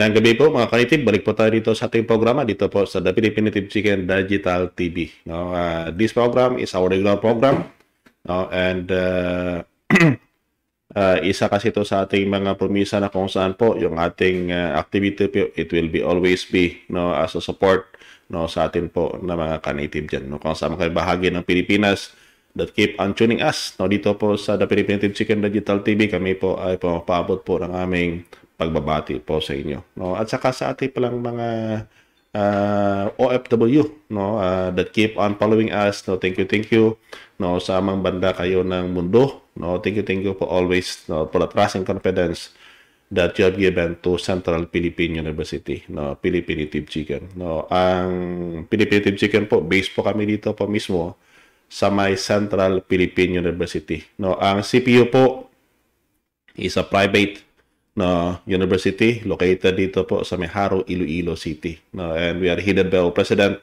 Magandang gabi po mga kanitib. Balik po tayo dito sa ating programa dito po sa The Philippine Chicken Digital TV. No, uh, this program is our regular program. No, and uh, uh, isa kasi ito sa ating mga promisa na kung saan po yung ating uh, activity po, it will be always be no as a support no sa atin po na mga kanitib diyan. No, kung saan kayo bahagi ng Pilipinas that keep on tuning us. No, dito po sa The Philippine Chicken Digital TV kami po ay pumapabot po ng aming pagbabati po sa inyo. No? At saka sa ating palang mga uh, ah, OFW no uh, that keep on following us no thank you thank you no sa amang banda kayo ng mundo no thank you thank you for always no for the trust and confidence that you have given to Central Philippine University no Philippine Native Chicken no ang Philippine Native Chicken po based po kami dito po mismo sa may Central Philippine University no ang CPU po is a private na University located dito po sa Meharo, Iloilo City. No, and we are headed by our President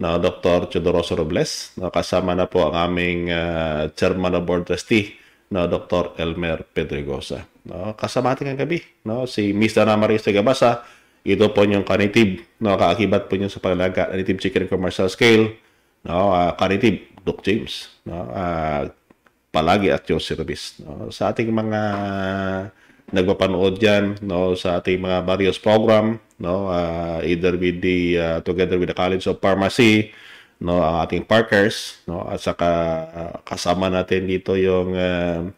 na Dr. Chodoroso Robles. No, kasama na po ang aming uh, Chairman of Board Trustee na Dr. Elmer Pedregosa. No, kasama natin ang gabi no, si Mr. Dana Maria Ito po yung kanitib, no, kaakibat po niyo sa pangalaga, kanitib chicken commercial scale, no, uh, ah, kanitib Doc James, no, uh, ah, palagi at your service. No. Sa ating mga nagpapanood diyan no sa ating mga various program no uh, either with the uh, together with the College of Pharmacy no ang ating partners no at saka uh, kasama natin dito yung uh,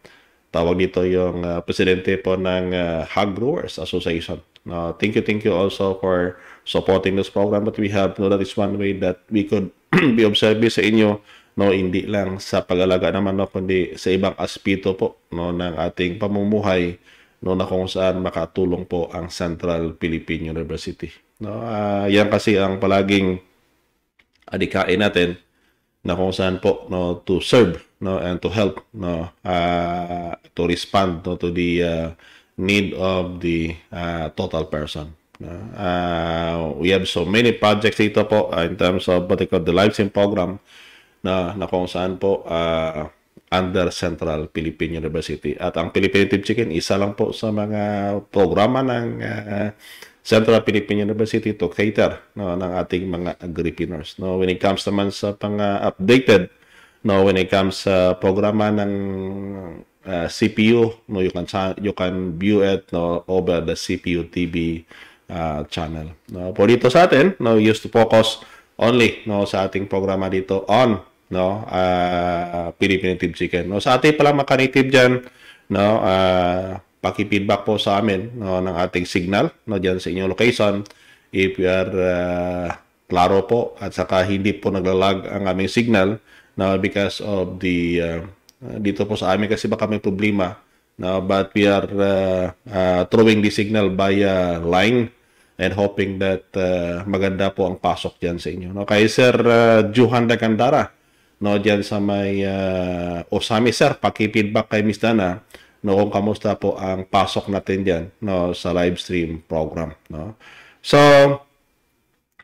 tawag dito yung uh, presidente po ng uh, Hog Growers Association no thank you thank you also for supporting this program but we have no that is one way that we could be of service sa inyo no hindi lang sa pag-alaga naman no kundi sa ibang aspeto po no ng ating pamumuhay no na kung saan makatulong po ang Central Philippine University. No, uh, yan kasi ang palaging adikain natin na kung saan po no to serve no and to help no uh, to respond no, to the uh, need of the uh, total person. Uh, we have so many projects dito po uh, in terms of what they call the Life Sim program na, na kung saan po uh, under Central Philippine University. At ang Philippine Native Chicken, isa lang po sa mga programa ng uh, Central Philippine University to cater no, ng ating mga agripreneurs. No, when it comes naman sa pang-updated, no, when it comes sa programa ng uh, ah, CPU, no, you can you can view it no, over the CPU TV uh, ah, channel. No, po dito sa atin, no, used to focus only no sa ating programa dito on no? Uh, Philippine native chicken. No? Sa ating pala mga native diyan, no? Uh, paki-feedback po sa amin no, ng ating signal no diyan sa inyong location if you are uh, klaro po at saka hindi po naglalag ang aming signal no because of the uh, dito po sa amin kasi baka may problema no but we are uh, uh, throwing the signal via line and hoping that uh, maganda po ang pasok diyan sa inyo no kay Sir uh, Juhan Dagandara no, dyan sa may uh, Osami Sir, paki-feedback kay Miss Dana no, kung kamusta po ang pasok natin diyan no, sa live stream program. No? So,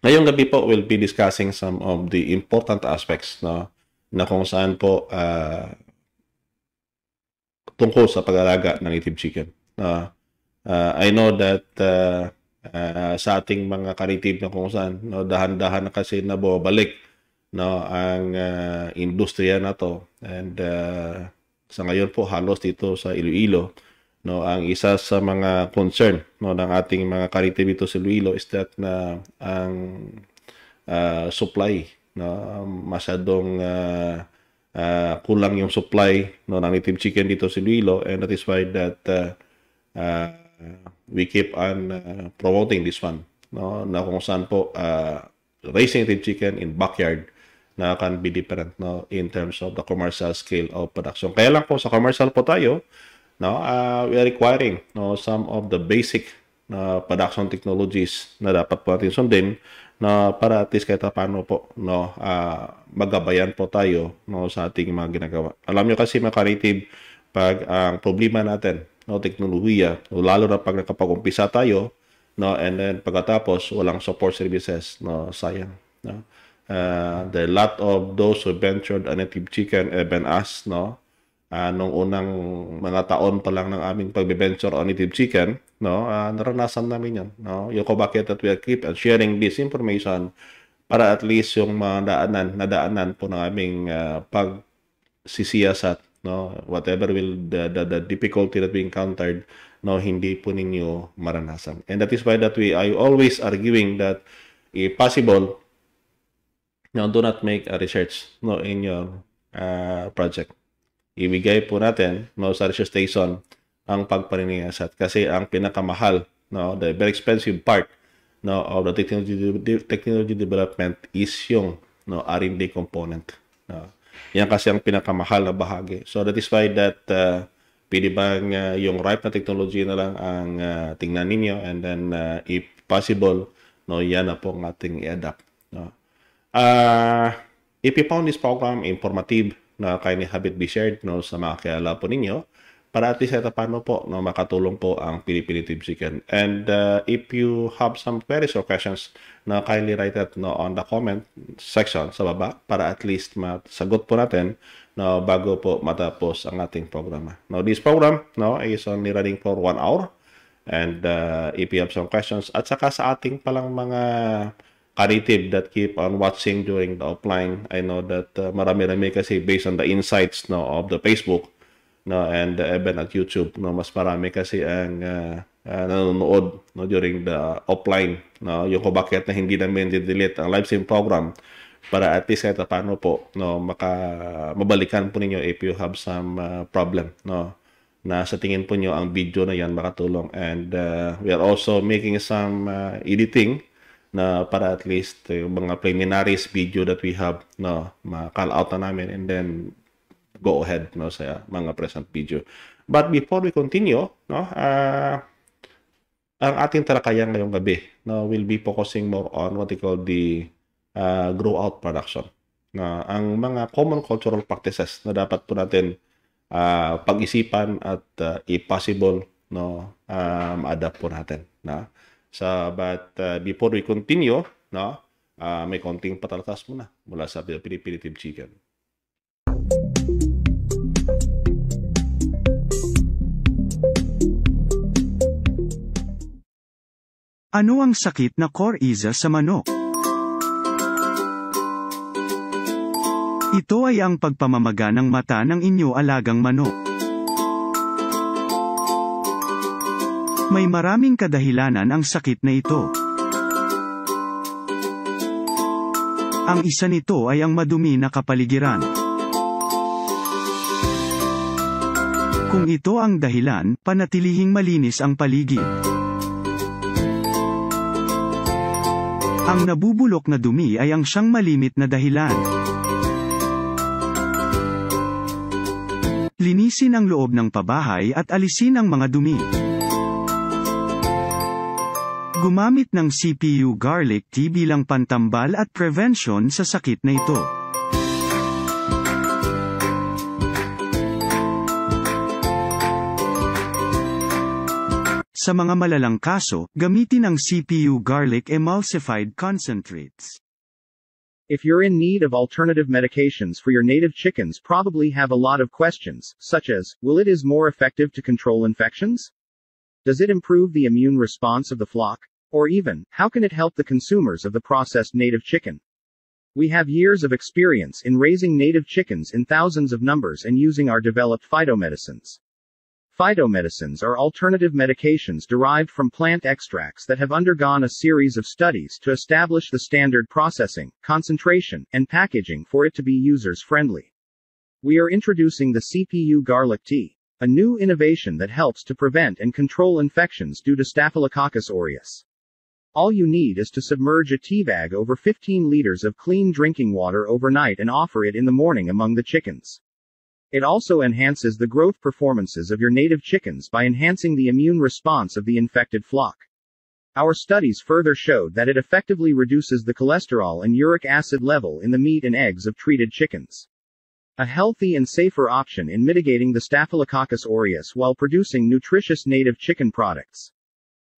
ngayong gabi po, we'll be discussing some of the important aspects no, na kung saan po uh, tungkol sa pag-alaga ng native chicken. Uh, uh, I know that uh, uh, sa ating mga karitib na kung saan, no, dahan-dahan na kasi nababalik no ang uh, industriya na to and uh, sa ngayon po halos dito sa Iloilo no ang isa sa mga concern no ng ating mga karitim dito sa Iloilo is that na ang uh, supply no masadong uh, uh, kulang yung supply no ng native chicken dito sa Iloilo and that is why that uh, uh, we keep on uh, promoting this one no na kung saan po uh, raising native chicken in backyard na can be different no in terms of the commercial scale of production. Kaya lang po sa commercial po tayo no uh, we are requiring no some of the basic na uh, production technologies na dapat po natin sundin na para at least kahit paano po no uh, magabayan po tayo no sa ating mga ginagawa. Alam niyo kasi mga creative pag ang uh, problema natin no teknolohiya no, lalo na pag nakapag-umpisa tayo no and then pagkatapos walang support services no sayang no uh, the lot of those who ventured a native chicken, even eh, us, no? Uh, nung unang mga taon pa lang ng aming pagbe-venture on native chicken, no? Uh, naranasan namin yan, no? Yung ko bakit that we are keep and sharing this information para at least yung mga daanan, nadaanan po ng aming uh, sisiyasat no? Whatever will the, the, the difficulty that we encountered, no hindi po ninyo maranasan. And that is why that we I always arguing that if eh, possible no, do not make a research no, in your uh, project. Ibigay po natin no, sa research station ang pagparinig asset kasi ang pinakamahal, no, the very expensive part no, of the technology, technology development is yung no, R&D component. No. Yan kasi ang pinakamahal na bahagi. So that is why that uh, pwede bang uh, yung ripe na technology na lang ang uh, tingnan ninyo and then uh, if possible, no, yan na po ang ating i-adapt. No. Uh, ah, ipipound this program informative na kindly habit be shared no, sa mga kilala po ninyo para at least ito paano po no, makatulong po ang Philippine Team Chicken. And uh, if you have some queries or questions na no, kindly write it no, on the comment section sa baba para at least masagot po natin no, bago po matapos ang ating programa. Now, this program no, is only running for one hour and uh, if you have some questions at saka sa ating palang mga narrative that keep on watching during the offline. I know that uh, marami-rami kasi based on the insights no of the Facebook no and uh, even at YouTube no mas marami kasi ang uh, uh, nanonood no during the offline no yung kung bakit na hindi namin delete ang live stream program para at least kahit paano po no maka mabalikan po ninyo if you have some uh, problem no na sa tingin po nyo ang video na yan makatulong and uh, we are also making some uh, editing na para at least eh, yung mga preliminaries video that we have no ma-call out na namin and then go ahead no sa mga present video. But before we continue, no, uh, ang ating talakayan ngayong gabi no will be focusing more on what we call the uh, grow out production. Na uh, ang mga common cultural practices na dapat po natin uh, pag-isipan at uh, if possible no um, adapt po natin na no? So, but uh, before we continue, no, uh, may konting patalatas muna mula sa Primitive Chicken. Ano ang sakit na coriza sa manok? Ito ay ang pagpamamaga ng mata ng inyo alagang manok. May maraming kadahilanan ang sakit na ito. Ang isa nito ay ang madumi na kapaligiran. Kung ito ang dahilan, panatilihing malinis ang paligid. Ang nabubulok na dumi ay ang siyang malimit na dahilan. Linisin ang loob ng pabahay at alisin ang mga dumi. Gumamit ng CPU garlic tea bilang pantambal at prevention sa sakit na ito. Sa mga malalang kaso, gamitin ang CPU garlic emulsified concentrates. If you're in need of alternative medications for your native chickens probably have a lot of questions, such as, will it is more effective to control infections? Does it improve the immune response of the flock? Or even, how can it help the consumers of the processed native chicken? We have years of experience in raising native chickens in thousands of numbers and using our developed phytomedicines. Phytomedicines are alternative medications derived from plant extracts that have undergone a series of studies to establish the standard processing, concentration, and packaging for it to be users friendly. We are introducing the CPU garlic tea a new innovation that helps to prevent and control infections due to Staphylococcus aureus. All you need is to submerge a tea bag over 15 liters of clean drinking water overnight and offer it in the morning among the chickens. It also enhances the growth performances of your native chickens by enhancing the immune response of the infected flock. Our studies further showed that it effectively reduces the cholesterol and uric acid level in the meat and eggs of treated chickens a healthy and safer option in mitigating the Staphylococcus aureus while producing nutritious native chicken products.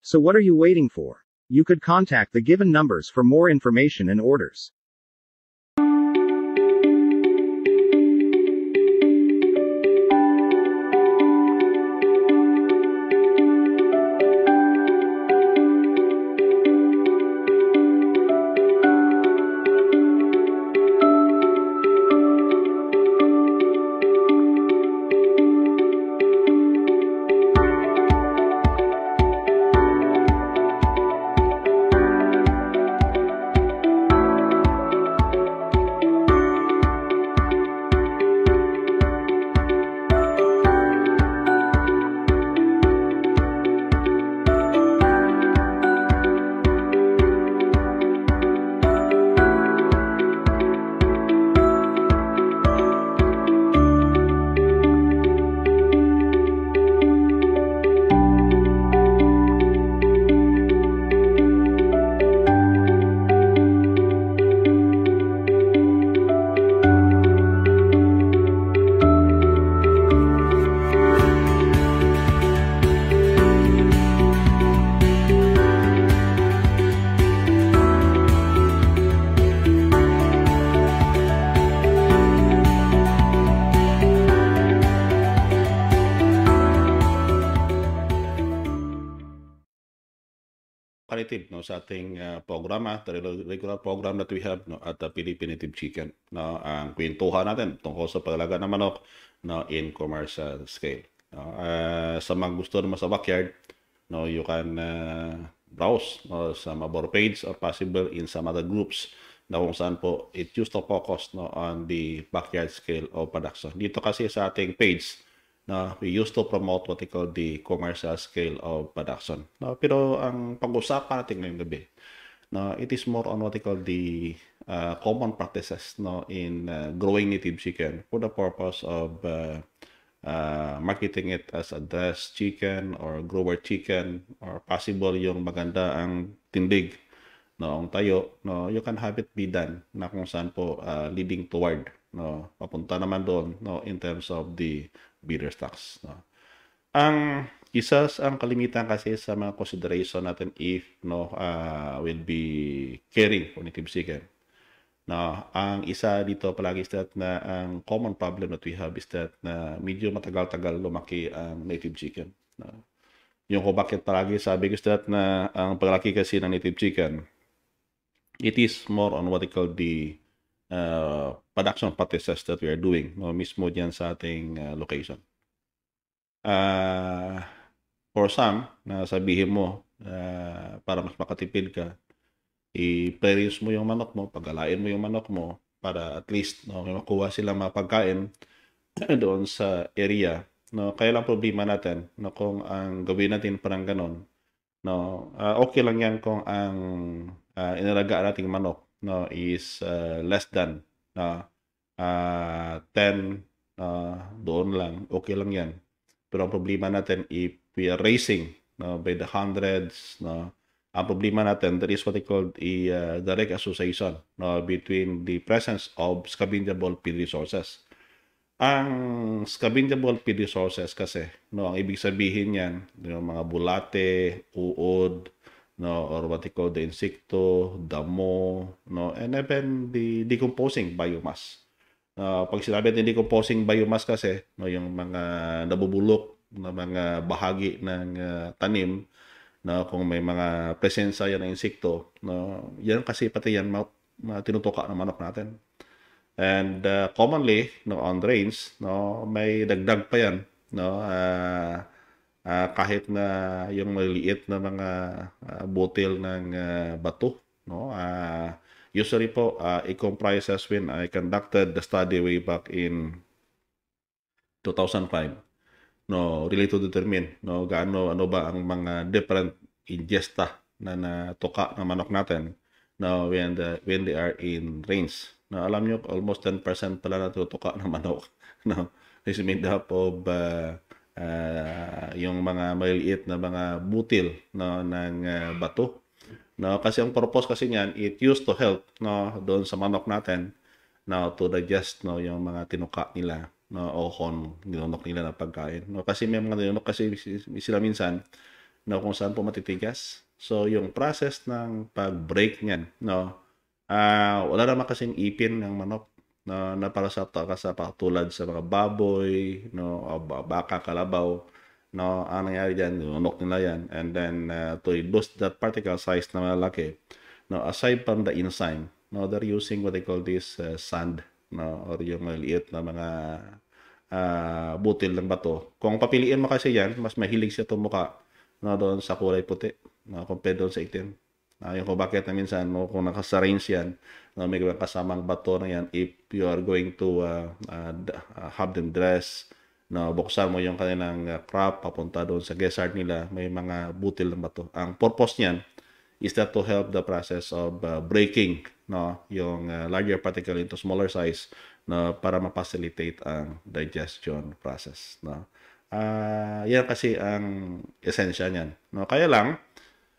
So what are you waiting for? You could contact the given numbers for more information and orders. no sa ating uh, programa, the regular program that we have no at the Philippine Native Chicken no ang kwentuhan natin tungkol sa paglaga ng manok no in commercial scale. No, uh, sa mga gusto naman sa backyard, no you can uh, browse no sa Mabor page or possible in some other groups na kung saan po it used to focus no on the backyard scale of production. Dito kasi sa ating page na we used to promote what they call the commercial scale of production. No, pero ang pag-usapan natin ngayong gabi, no, it is more on what they call the uh, common practices no, in uh, growing native chicken for the purpose of uh, uh, marketing it as a dress chicken or grower chicken or possible yung maganda ang tindig no, ang tayo, no, you can have it be done na kung saan po uh, leading toward no papunta naman doon no in terms of the bidder stocks. No? Ang isas ang kalimitan kasi sa mga consideration natin if no uh, ah, will be caring for native seeker. No, ang isa dito palagi is that na ang common problem that we have is that na medyo matagal-tagal lumaki ang native chicken. No. Yung ko bakit palagi sabi ko is that na ang paglaki kasi ng native chicken, it is more on what they call the uh, production practices that we are doing no mismo diyan sa ating uh, location. Uh, for some na sabihin mo uh, para mas makatipid ka i-premise mo yung manok mo, pagalain mo yung manok mo para at least no makuha sila mapagkain doon sa area. No, kaya lang problema natin no kung ang gawin natin parang ganon. No, uh, okay lang yan kung ang uh, inalagaan nating manok no, is uh, less than uh, uh, 10, uh, doon lang, okay lang yan. Pero ang problema natin, if we are raising no, by the hundreds, no, ang problema natin, there is what they called a uh, direct association no, between the presence of scavengeable feed resources. Ang scavengeable feed resources kasi, no, ang ibig sabihin niyan yung mga bulate, uod, no, or what they call the insekto, damo, no, and even the decomposing biomass. Uh, pag sinabi natin decomposing biomass kasi, no, yung mga nabubulok na mga bahagi ng uh, tanim, no, kung may mga presensya yan ng insekto, no, yan kasi pati yan ma- ma- tinutuka ng manok natin. And uh, commonly, no, on rains, no, may dagdag pa yan, no, uh, uh, kahit na yung maliit na mga uh, butil ng uh, bato no uh, usually po uh, it comprises when I conducted the study way back in 2005 no really to determine no gaano ano ba ang mga different ingesta na natuka ng manok natin no when the when they are in range no alam niyo almost 10% pala natutuka ng manok no is made up of uh, uh, yung mga maliliit na mga butil no ng uh, bato no kasi ang purpose kasi niyan it used to help no doon sa manok natin no to digest no yung mga tinuka nila no o kon nilunok nila na pagkain no kasi may mga nilunok kasi sila minsan no kung saan po matitigas so yung process ng pag-break niyan no uh, wala naman kasing ipin ng manok na naparasata ka sa tulad sa mga baboy, no, baka kalabaw, no, ang nangyari dyan, unok nila yan. And then, uh, to reduce that particle size na malaki, no, aside from the enzyme, no, they're using what they call this uh, sand, no, or yung maliit na mga uh, butil ng bato. Kung papiliin mo kasi yan, mas mahilig siya tumuka, no, doon sa kulay puti, no, compared doon sa itim. Uh, yun bakit na minsan no, kung nakasarrange yan, no, may kasamang bato na yan, if you are going to uh, uh, uh have them dress, no, buksan mo yung kanilang uh, crop papunta doon sa gizzard nila, may mga butil ng bato. Ang purpose niyan is that to help the process of uh, breaking no, yung uh, larger particle into smaller size no, para ma-facilitate ang digestion process. No. Uh, yan kasi ang esensya niyan. No, kaya lang,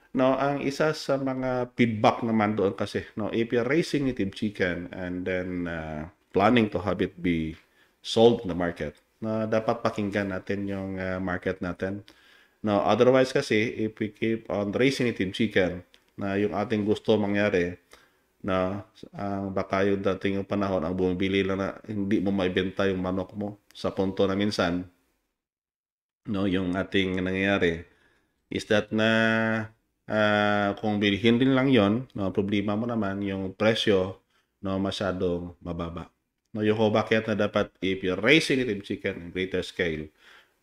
No, ang isa sa mga feedback naman doon kasi, no, if you're raising native chicken and then uh, planning to have it be sold in the market, na no, dapat pakinggan natin yung uh, market natin. No, otherwise kasi if we keep on raising native chicken na yung ating gusto mangyari, na ang uh, baka yung dating yung panahon ang bumibili lang na hindi mo maibenta yung manok mo sa punto na minsan no yung ating nangyayari is that na uh, kung bilhin din lang yon no, problema mo naman yung presyo no, masyadong mababa. No, yung ho bakit na dapat if you raise it in chicken in greater scale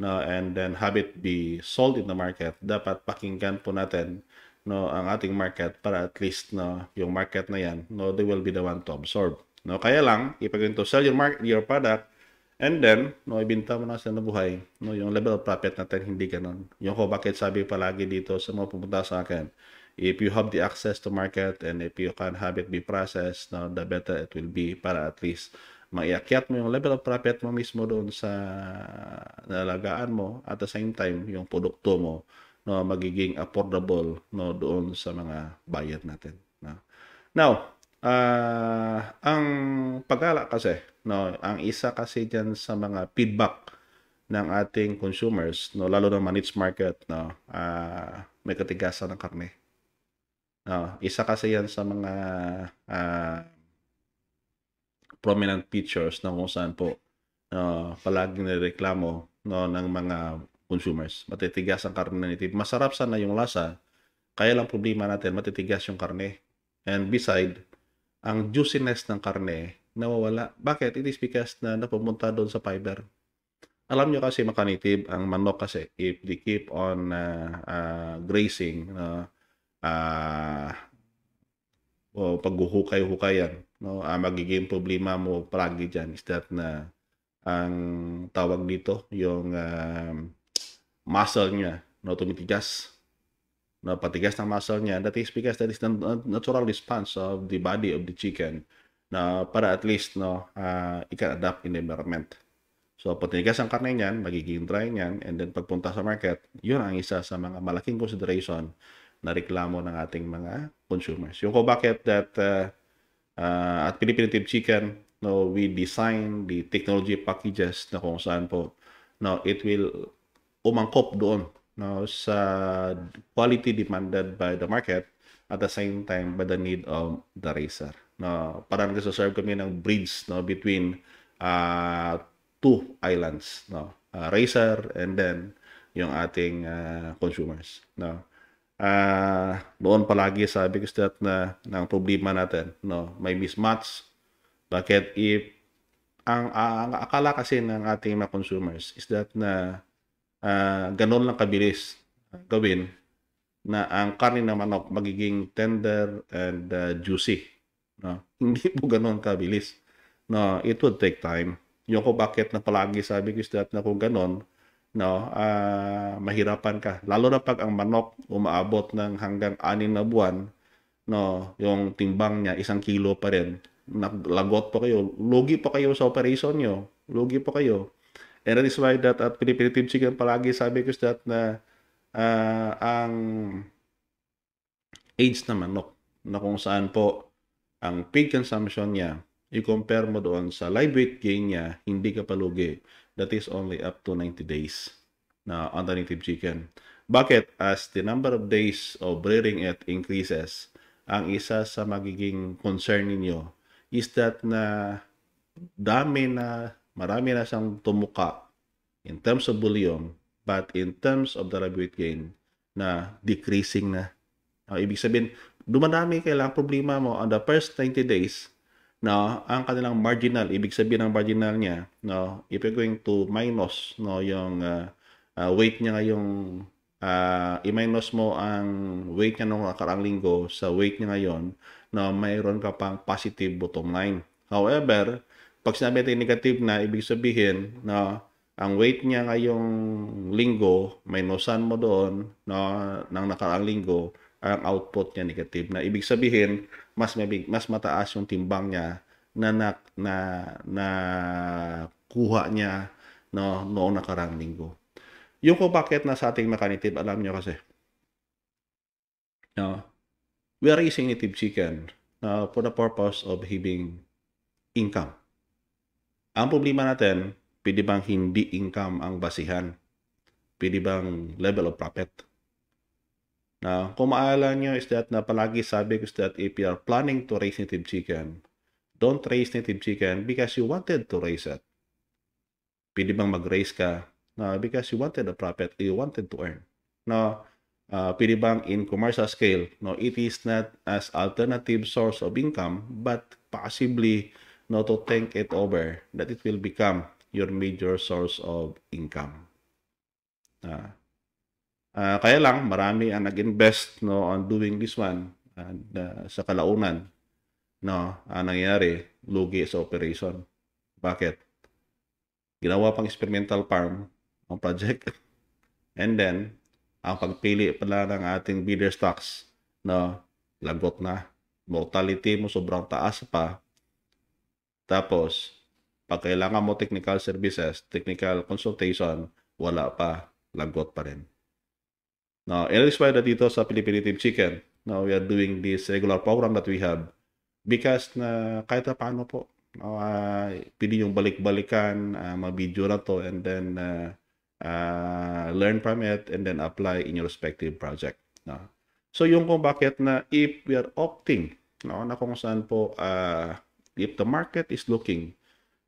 no, and then have it be sold in the market, dapat pakinggan po natin no ang ating market para at least no yung market na yan no they will be the one to absorb no kaya lang if you're going to sell your market your product And then, no, ibinta mo na sa nabuhay, no, yung level of profit natin hindi ganun. Yung ko bakit sabi palagi dito sa mga pumunta sa akin, if you have the access to market and if you can have it be processed, no, the better it will be para at least maiakyat mo yung level of profit mo mismo doon sa nalagaan mo at the same time yung produkto mo no magiging affordable no doon sa mga buyer natin no now Uh, ang pagala kasi, no, ang isa kasi diyan sa mga feedback ng ating consumers, no, lalo na managed market, no, uh, may katigasan ng karne. No, isa kasi 'yan sa mga uh, prominent features na kung saan po no, palaging nireklamo no, ng mga consumers. Matitigas ang karne na native. Masarap sana yung lasa. Kaya lang problema natin, matitigas yung karne. And beside, ang juiciness ng karne nawawala. Bakit? It is because na napupunta doon sa fiber. Alam nyo kasi makanitib ang manok kasi if they keep on uh, uh, grazing, uh, uh, o paghuhukay-hukayan, no? Uh, magiging problema mo palagi dyan is that na ang tawag dito, yung uh, muscle niya, no, tumitigas napatigas ng muscle niya. That is because that is the natural response of the body of the chicken na para at least no uh, ah, i-adapt in the environment. So patinigas ang karne niyan, magiging dry niyan, and then pagpunta sa market, yun ang isa sa mga malaking consideration na reklamo ng ating mga consumers. Yung ko bakit that uh, uh, at Philippine Native Chicken, no, we design the technology packages na kung saan po no, it will umangkop doon no, sa quality demanded by the market at the same time by the need of the racer. No, parang serve kami ng bridge no, between uh, two islands. No, uh, racer and then yung ating uh, consumers. No? Uh, doon palagi sabi ko that na ng problema natin, no? May mismatch. Bakit if ang, ang akala kasi ng ating mga consumers is that na uh, ganun lang kabilis ah, gawin na ang karne ng manok magiging tender and uh, juicy. No? Hindi po ganun kabilis. No, it would take time. Yung ko bakit na palagi sabi ko is that na kung ganon, no, uh, mahirapan ka. Lalo na pag ang manok umaabot ng hanggang anin na buwan, no, yung timbang niya isang kilo pa rin. Naglagot pa kayo. Lugi pa kayo sa operation nyo. Lugi pa kayo. And that is why that at uh, Philippine Chicken palagi sabi ko that na uh, ang age na manok na kung saan po ang pig consumption niya, i-compare mo doon sa live weight gain niya, hindi ka palugi. That is only up to 90 days na on the chicken. Bakit? As the number of days of breeding it increases, ang isa sa magiging concern ninyo is that na dami na marami na siyang tumuka in terms of volume, but in terms of the weight gain, na decreasing na. Uh, ibig sabihin, dumadami kailang problema mo on the first 90 days no ang kanilang marginal ibig sabihin ng marginal niya no if you're going to minus no yung uh, uh, weight niya ngayong uh, i-minus mo ang weight niya nung nakaraang linggo sa weight niya ngayon no mayroon ka pang positive bottom line however pag sinabi natin negative na, ibig sabihin na ang weight niya ngayong linggo, may nosan mo doon no, ng nakaraang linggo, ang output niya negative na ibig sabihin mas mabig, mas mataas yung timbang niya na na na, na kuha niya no noong nakaraang linggo. Yung kung bakit na sa ating makanitive, alam niyo kasi. No, we are raising native chicken no, for the purpose of having income. Ang problema natin, pwede bang hindi income ang basihan? Pwede bang level of profit? Now, kung maalala nyo is that na palagi sabi ko is that if you are planning to raise native chicken, don't raise native chicken because you wanted to raise it. Pwede bang mag-raise ka na because you wanted a profit, you wanted to earn. Now, uh, ah, pwede bang in commercial scale, no, it is not as alternative source of income but possibly not to think it over that it will become your major source of income. Uh, uh, kaya lang, marami ang nag-invest no, on doing this one and, uh, sa kalaunan. No, ang nangyari, lugi sa operation. Bakit? Ginawa pang experimental farm ang project. And then, ang pagpili pala ng ating bidder stocks, no, lagot na. Mortality mo sobrang taas pa tapos, pag kailangan mo technical services, technical consultation, wala pa, lagot pa rin. Now, I'll explain that dito sa Philippine Team Chicken. Now, we are doing this regular program that we have because na kahit na paano po, uh, ah, pwede yung balik-balikan, uh, ah, mabidyo na to, and then uh, uh, learn from it, and then apply in your respective project. No? So, yung kung bakit na if we are opting no, na kung saan po uh, if the market is looking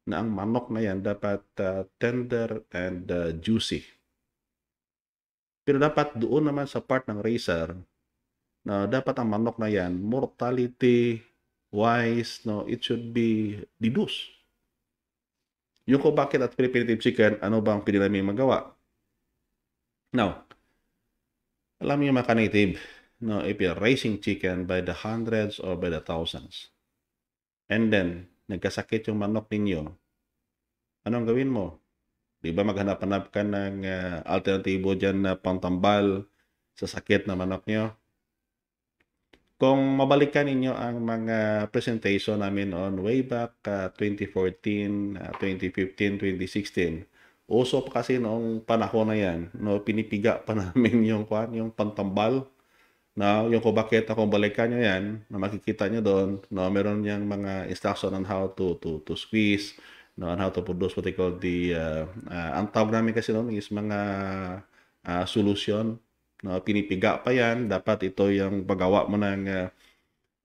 na ang manok na yan dapat uh, tender and uh, juicy. Pero dapat doon naman sa part ng racer na dapat ang manok na yan mortality wise no it should be reduced. Yung ko bakit at primitive chicken ano bang pwede namin magawa? Now, alam niyo mga native no if you're raising chicken by the hundreds or by the thousands and then nagkasakit yung manok ninyo, anong gawin mo? Di ba maghanap-hanap ka ng uh, alternatibo dyan na pantambal sa sakit na manok nyo? Kung mabalikan ninyo ang mga presentation namin on way back uh, 2014, uh, 2015, 2016, uso pa kasi noong panahon na yan, no, pinipiga pa namin yung, yung pantambal na yung kubaketa ako balikan nyo yan, na makikita nyo doon, no, meron niyang mga instruction on how to, to, to squeeze, no, on how to produce what they call the, uh, uh, ang tawag namin kasi noon is mga uh, solution, no, pinipiga pa yan, dapat ito yung paggawa mo ng, uh,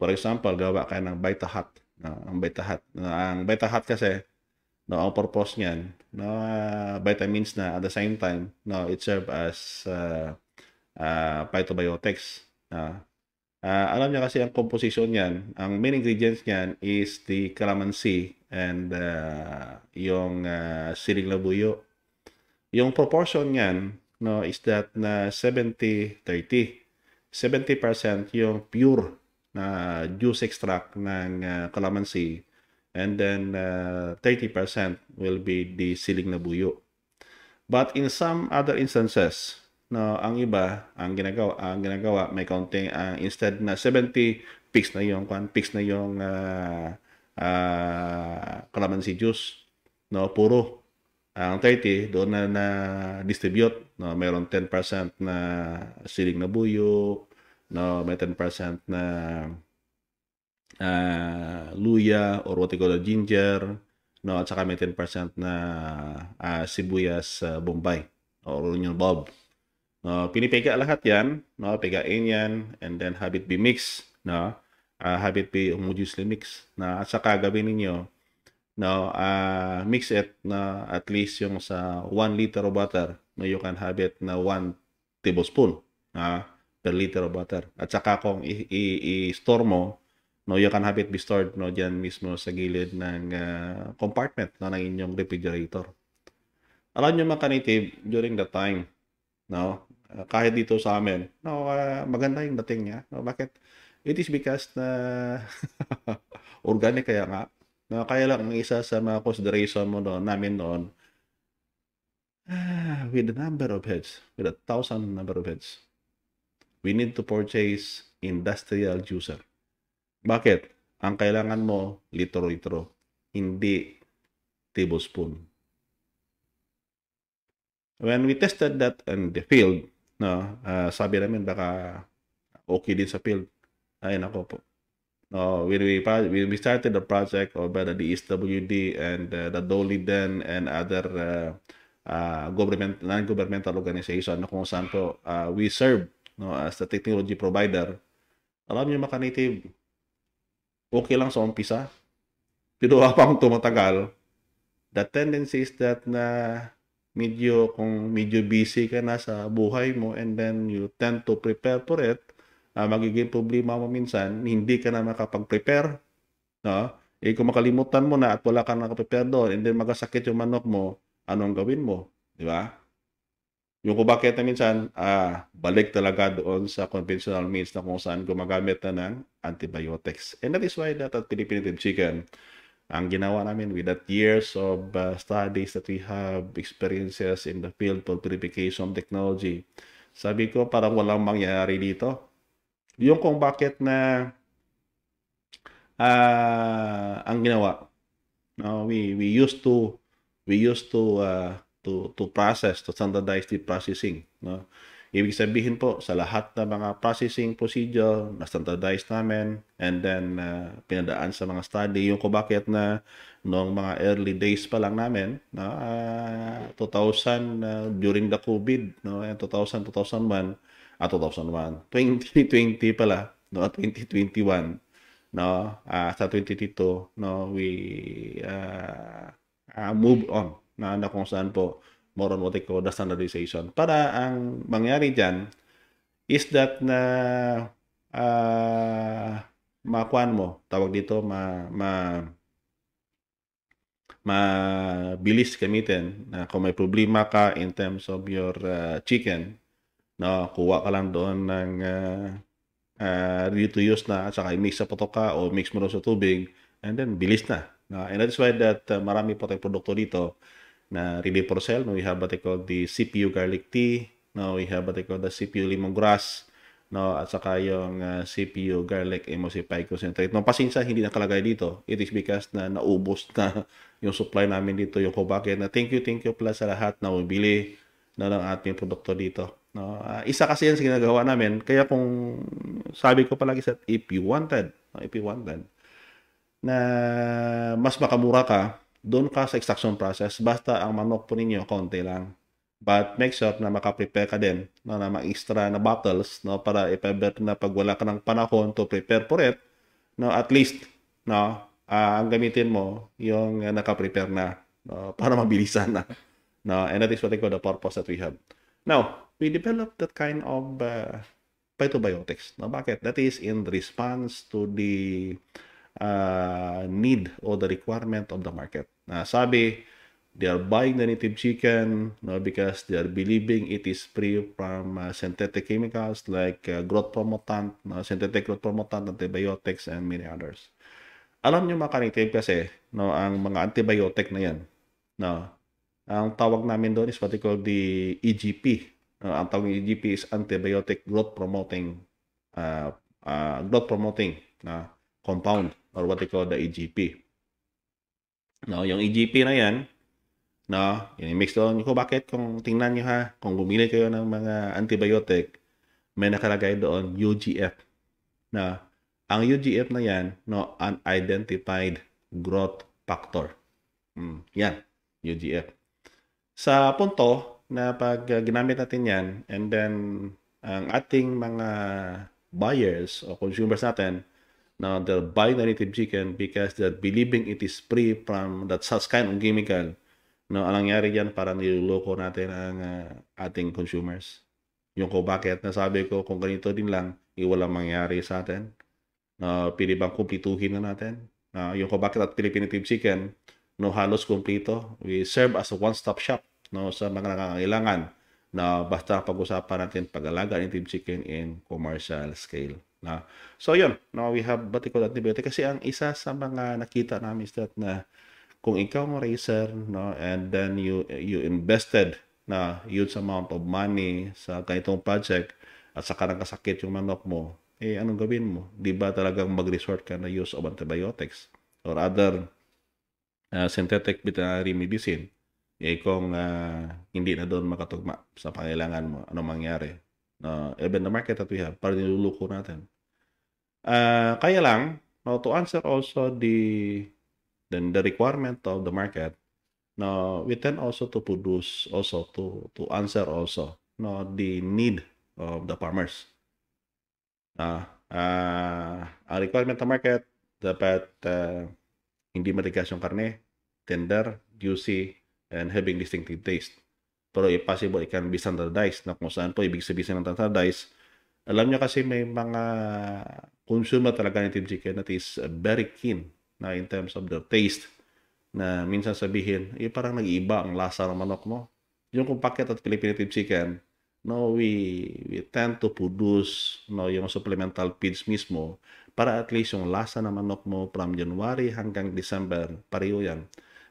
for example, gawa ka ng beta Hut, no, ang beta Hut, no, ang Vita Hut kasi, no, ang purpose niyan, no, uh, vitamins na at the same time, no, it serve as uh, uh, phytobiotics, Ah. Uh, alam niya kasi ang composition niyan, ang main ingredients niyan is the calamansi and uh, yung uh, siling labuyo. Yung proportion niyan no is that na 70 30. 70% yung pure na juice extract ng uh, calamansi and then uh, 30% will be the siling labuyo. But in some other instances, no ang iba ang ginagawa ang ginagawa may counting ang uh, instead na 70 picks na yung kan picks na yung uh, uh, calamansi juice no puro ang 30 doon na na distribute no mayroon 10% na siling na buyo no may 10% na uh, luya or what call ginger no at saka may 10% na uh, sibuyas uh, bombay or onion bulb No, pinipiga lahat 'yan, no? Pigain 'yan and then have it be mixed, no? Uh, ah, have it be homogeneously mixed. Na no? at saka gawin niyo no, uh, ah, mix it na at least yung sa 1 liter of butter, no, you can have it na 1 tablespoon no? per liter of butter. At saka kung i-store mo, no, you can have it be stored no diyan mismo sa gilid ng uh, compartment no, ng inyong refrigerator. Alam nyo mga native during the time, no, uh, kahit dito sa amin. No, uh, maganda yung dating niya. No, bakit? It is because na ah, organic kaya nga. No, kaya lang ang isa sa mga consideration mo doon, namin noon, uh, with the number of heads, with a thousand number of heads, we need to purchase industrial juicer. Bakit? Ang kailangan mo, litro-litro, hindi tablespoon. When we tested that in the field, No, uh, sabi namin baka okay din sa field. Ay nako po. No, when we when we started the project over the DSWD and uh, the DOLI then and other uh, uh, government non-governmental organization na kung saan po uh, we serve no as the technology provider. Alam niyo mga native okay lang sa umpisa. Pero habang tumatagal, the tendency is that na uh, medyo kung medyo busy ka na sa buhay mo and then you tend to prepare for it, uh, magiging problema mo minsan, hindi ka na makapag-prepare. No? Eh kung makalimutan mo na at wala ka na prepare doon and then magkasakit yung manok mo, anong gawin mo? Di ba? Yung kung bakit na minsan, ah, balik talaga doon sa conventional means na kung saan gumagamit na ng antibiotics. And that is why that at Philippine Chicken, ang ginawa namin with that years of uh, studies that we have, experiences in the field of purification technology. Sabi ko, parang walang mangyayari dito. Yung kung bakit na uh, ang ginawa. No, we we used to we used to uh, to to process to standardize the processing, no. Ibig sabihin po, sa lahat ng mga processing procedure na standardized namin and then uh, pinadaan sa mga study, yung ko bakit na noong mga early days pa lang namin, no, uh, 2000 uh, during the COVID, no, 2000, 2001, at uh, 2001, 2020 pala, no, 2021, no, uh, sa 2022, no, we uh, uh, move on na, na kung saan po more on what they call the standardization. Para ang mangyari dyan is that na uh, makuan mo, tawag dito, ma, ma, mabilis gamitin na uh, kung may problema ka in terms of your uh, chicken, no, kuha ka lang doon ng uh, uh, ready to use na at saka mix sa patok ka o mix mo sa tubig and then bilis na. No? And that's why that uh, marami pa tayong produkto dito na ready for sale. Now we have what I call the CPU garlic tea. Now we have what I call the CPU limong No, at saka yung uh, ah, CPU garlic emulsify concentrate. No, pasensya hindi nakalagay dito. It is because na naubos na yung supply namin dito yung Kobaken. Na thank you, thank you plus sa lahat na umibili na ng ating produkto dito. No, uh, isa kasi yan sa ginagawa namin. Kaya kung sabi ko palagi sa if you wanted, if you wanted, na mas makamura ka, doon ka sa extraction process. Basta ang manok po ninyo, konti lang. But make sure na makaprepare ka din no, na mga extra na bottles no, para ipabert na pag wala ka ng panahon to prepare for it, no, at least no, uh, ang gamitin mo yung uh, nakaprepare na no, para mabilisan na. No, and that is what I call the purpose that we have. Now, we developed that kind of uh, phytobiotics. No, bakit? That is in response to the uh, need or the requirement of the market. Na sabi, they are buying the native chicken no, because they are believing it is free from uh, synthetic chemicals like uh, growth promotant, no, synthetic growth promotant, antibiotics, and many others. Alam nyo mga native kasi, no, ang mga antibiotic na yan, no, ang tawag namin doon is what they call the EGP. No, ang tawag ng EGP is antibiotic growth promoting uh, uh, growth promoting na uh, compound or what they call the EGP. No, yung EGP na yan, no, yun yung mix doon. Kung bakit, kung tingnan nyo ha, kung bumili kayo ng mga antibiotic, may nakalagay doon UGF. Na, ang UGF na yan, no, unidentified growth factor. Mm, yan, UGF. Sa punto na pag uh, ginamit natin yan, and then ang ating mga buyers o consumers natin, Now, the binary native chicken because that believing it is free from that such kind of chemical. No, ang nangyari dyan, parang niloloko natin ang uh, ating consumers. Yung ko bakit nasabi ko kung ganito din lang, iwalang eh, mangyari sa atin. na uh, pili bang kumplituhin na natin? na uh, yung ko bakit at Philippine Team chicken, no, halos kumplito. We serve as a one-stop shop no, sa mga nangangailangan na basta pag-usapan natin pag-alaga ng Team chicken in commercial scale. Na. So yun, now we have vertical antibiotic kasi ang isa sa mga nakita namin is that na kung ikaw mo racer no and then you you invested na huge amount of money sa ganitong project at saka nagkasakit yung manok mo, eh anong gawin mo? Di ba talagang mag-resort ka na use of antibiotics or other uh, synthetic veterinary medicine? Eh kung uh, hindi na doon makatugma sa pangailangan mo, anong mangyari? Uh, even the market that we have, parang niluluko natin. Uh, kaya lang, now to answer also the then the requirement of the market, no, we tend also to produce also to to answer also no the need of the farmers. Uh, uh, a requirement ng market dapat uh, hindi matigas yung karne, tender, juicy, and having distinctive taste. Pero if possible, it can be standardized na kung saan po ibig sabihin ng standardized, alam niya kasi may mga consumer talaga ng Tim Chicken that is very keen na in terms of the taste na minsan sabihin, eh parang nag-iiba ang lasa ng manok, mo. Yung kung packet at Filipino Tim Chicken, no, we, we tend to produce no, yung supplemental feeds mismo para at least yung lasa ng manok mo from January hanggang December, pareho yan.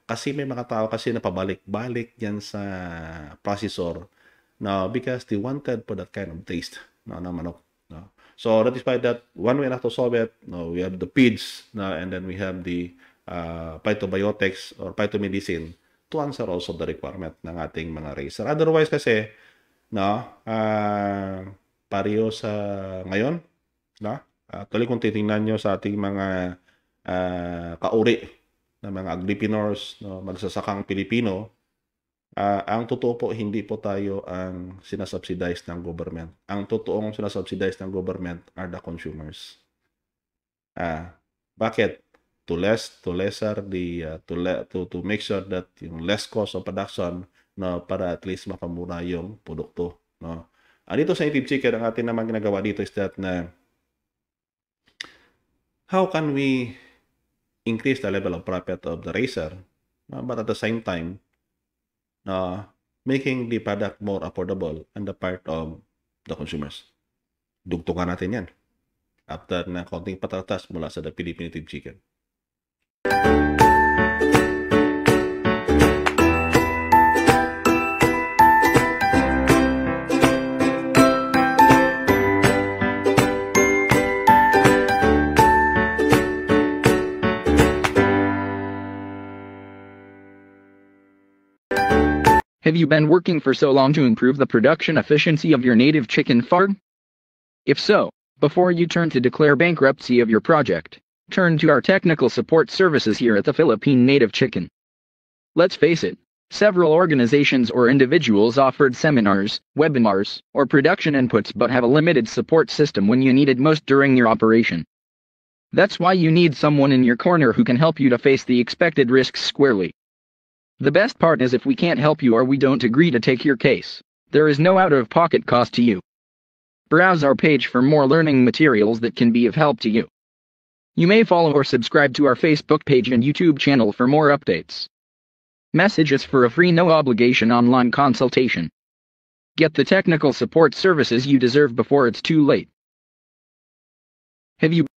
Kasi may mga tao kasi na pabalik-balik yan sa processor now because they wanted for that kind of taste. No, na manok. No? So that is why that one way not to solve it, no, we have the PIDs no, and then we have the uh, phytobiotics or phytomedicine to answer also the requirement ng ating mga racer. Otherwise kasi, no, uh, pariyo sa ngayon, no? tuloy kung titingnan nyo sa ating mga uh, kauri ng mga agripinors, no, magsasakang Pilipino, Uh, ang totoo po, hindi po tayo ang sinasubsidize ng government. Ang totoong sinasubsidize ng government are the consumers. Uh, bakit? To less, to lesser, the, uh, to, le- to, to make sure that yung less cost of production no, para at least makamura yung produkto. No? Uh, dito sa Native Chicken, ang atin naman ginagawa dito is that na how can we increase the level of profit of the racer no, but at the same time uh, making the product more affordable on the part of the consumers. Dugtungan natin yan after na konting patatas mula sa The Philippine Native Chicken. Music Have you been working for so long to improve the production efficiency of your native chicken farm? If so, before you turn to declare bankruptcy of your project, turn to our technical support services here at the Philippine Native Chicken. Let's face it, several organizations or individuals offered seminars, webinars, or production inputs but have a limited support system when you need it most during your operation. That's why you need someone in your corner who can help you to face the expected risks squarely. The best part is if we can't help you or we don't agree to take your case, there is no out-of-pocket cost to you. Browse our page for more learning materials that can be of help to you. You may follow or subscribe to our Facebook page and YouTube channel for more updates. Message us for a free no obligation online consultation. Get the technical support services you deserve before it's too late. Have you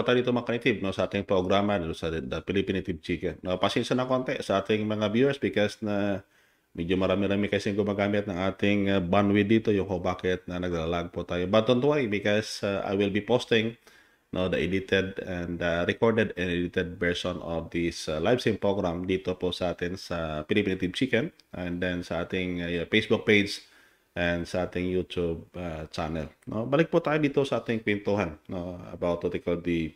punta dito mga kanitib no, sa ating programa no, sa The Philippine Native Chicken. No, pasensya na konti sa ating mga viewers because na medyo marami-rami kasi gumagamit ng ating uh, bandwidth dito yung kung bakit na naglalag po tayo. But don't worry because uh, I will be posting no, the edited and uh, recorded and edited version of this uh, live stream program dito po sa atin sa Philippine Native Chicken and then sa ating uh, Facebook page and sa ating YouTube uh, channel. No, balik po tayo dito sa ating pintuhan no, about what they call the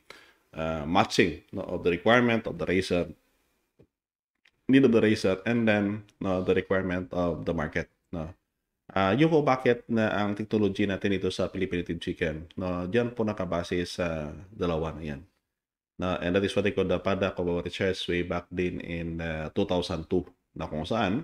uh, matching no, of the requirement of the racer, need of the racer, and then no, the requirement of the market. No. Uh, yung kung bakit na ang technology natin dito sa Philippine Chicken, no, diyan po nakabase sa dalawa na yan. No, and that is what they call the PADA Commodity Shares way back din in uh, 2002 na kung saan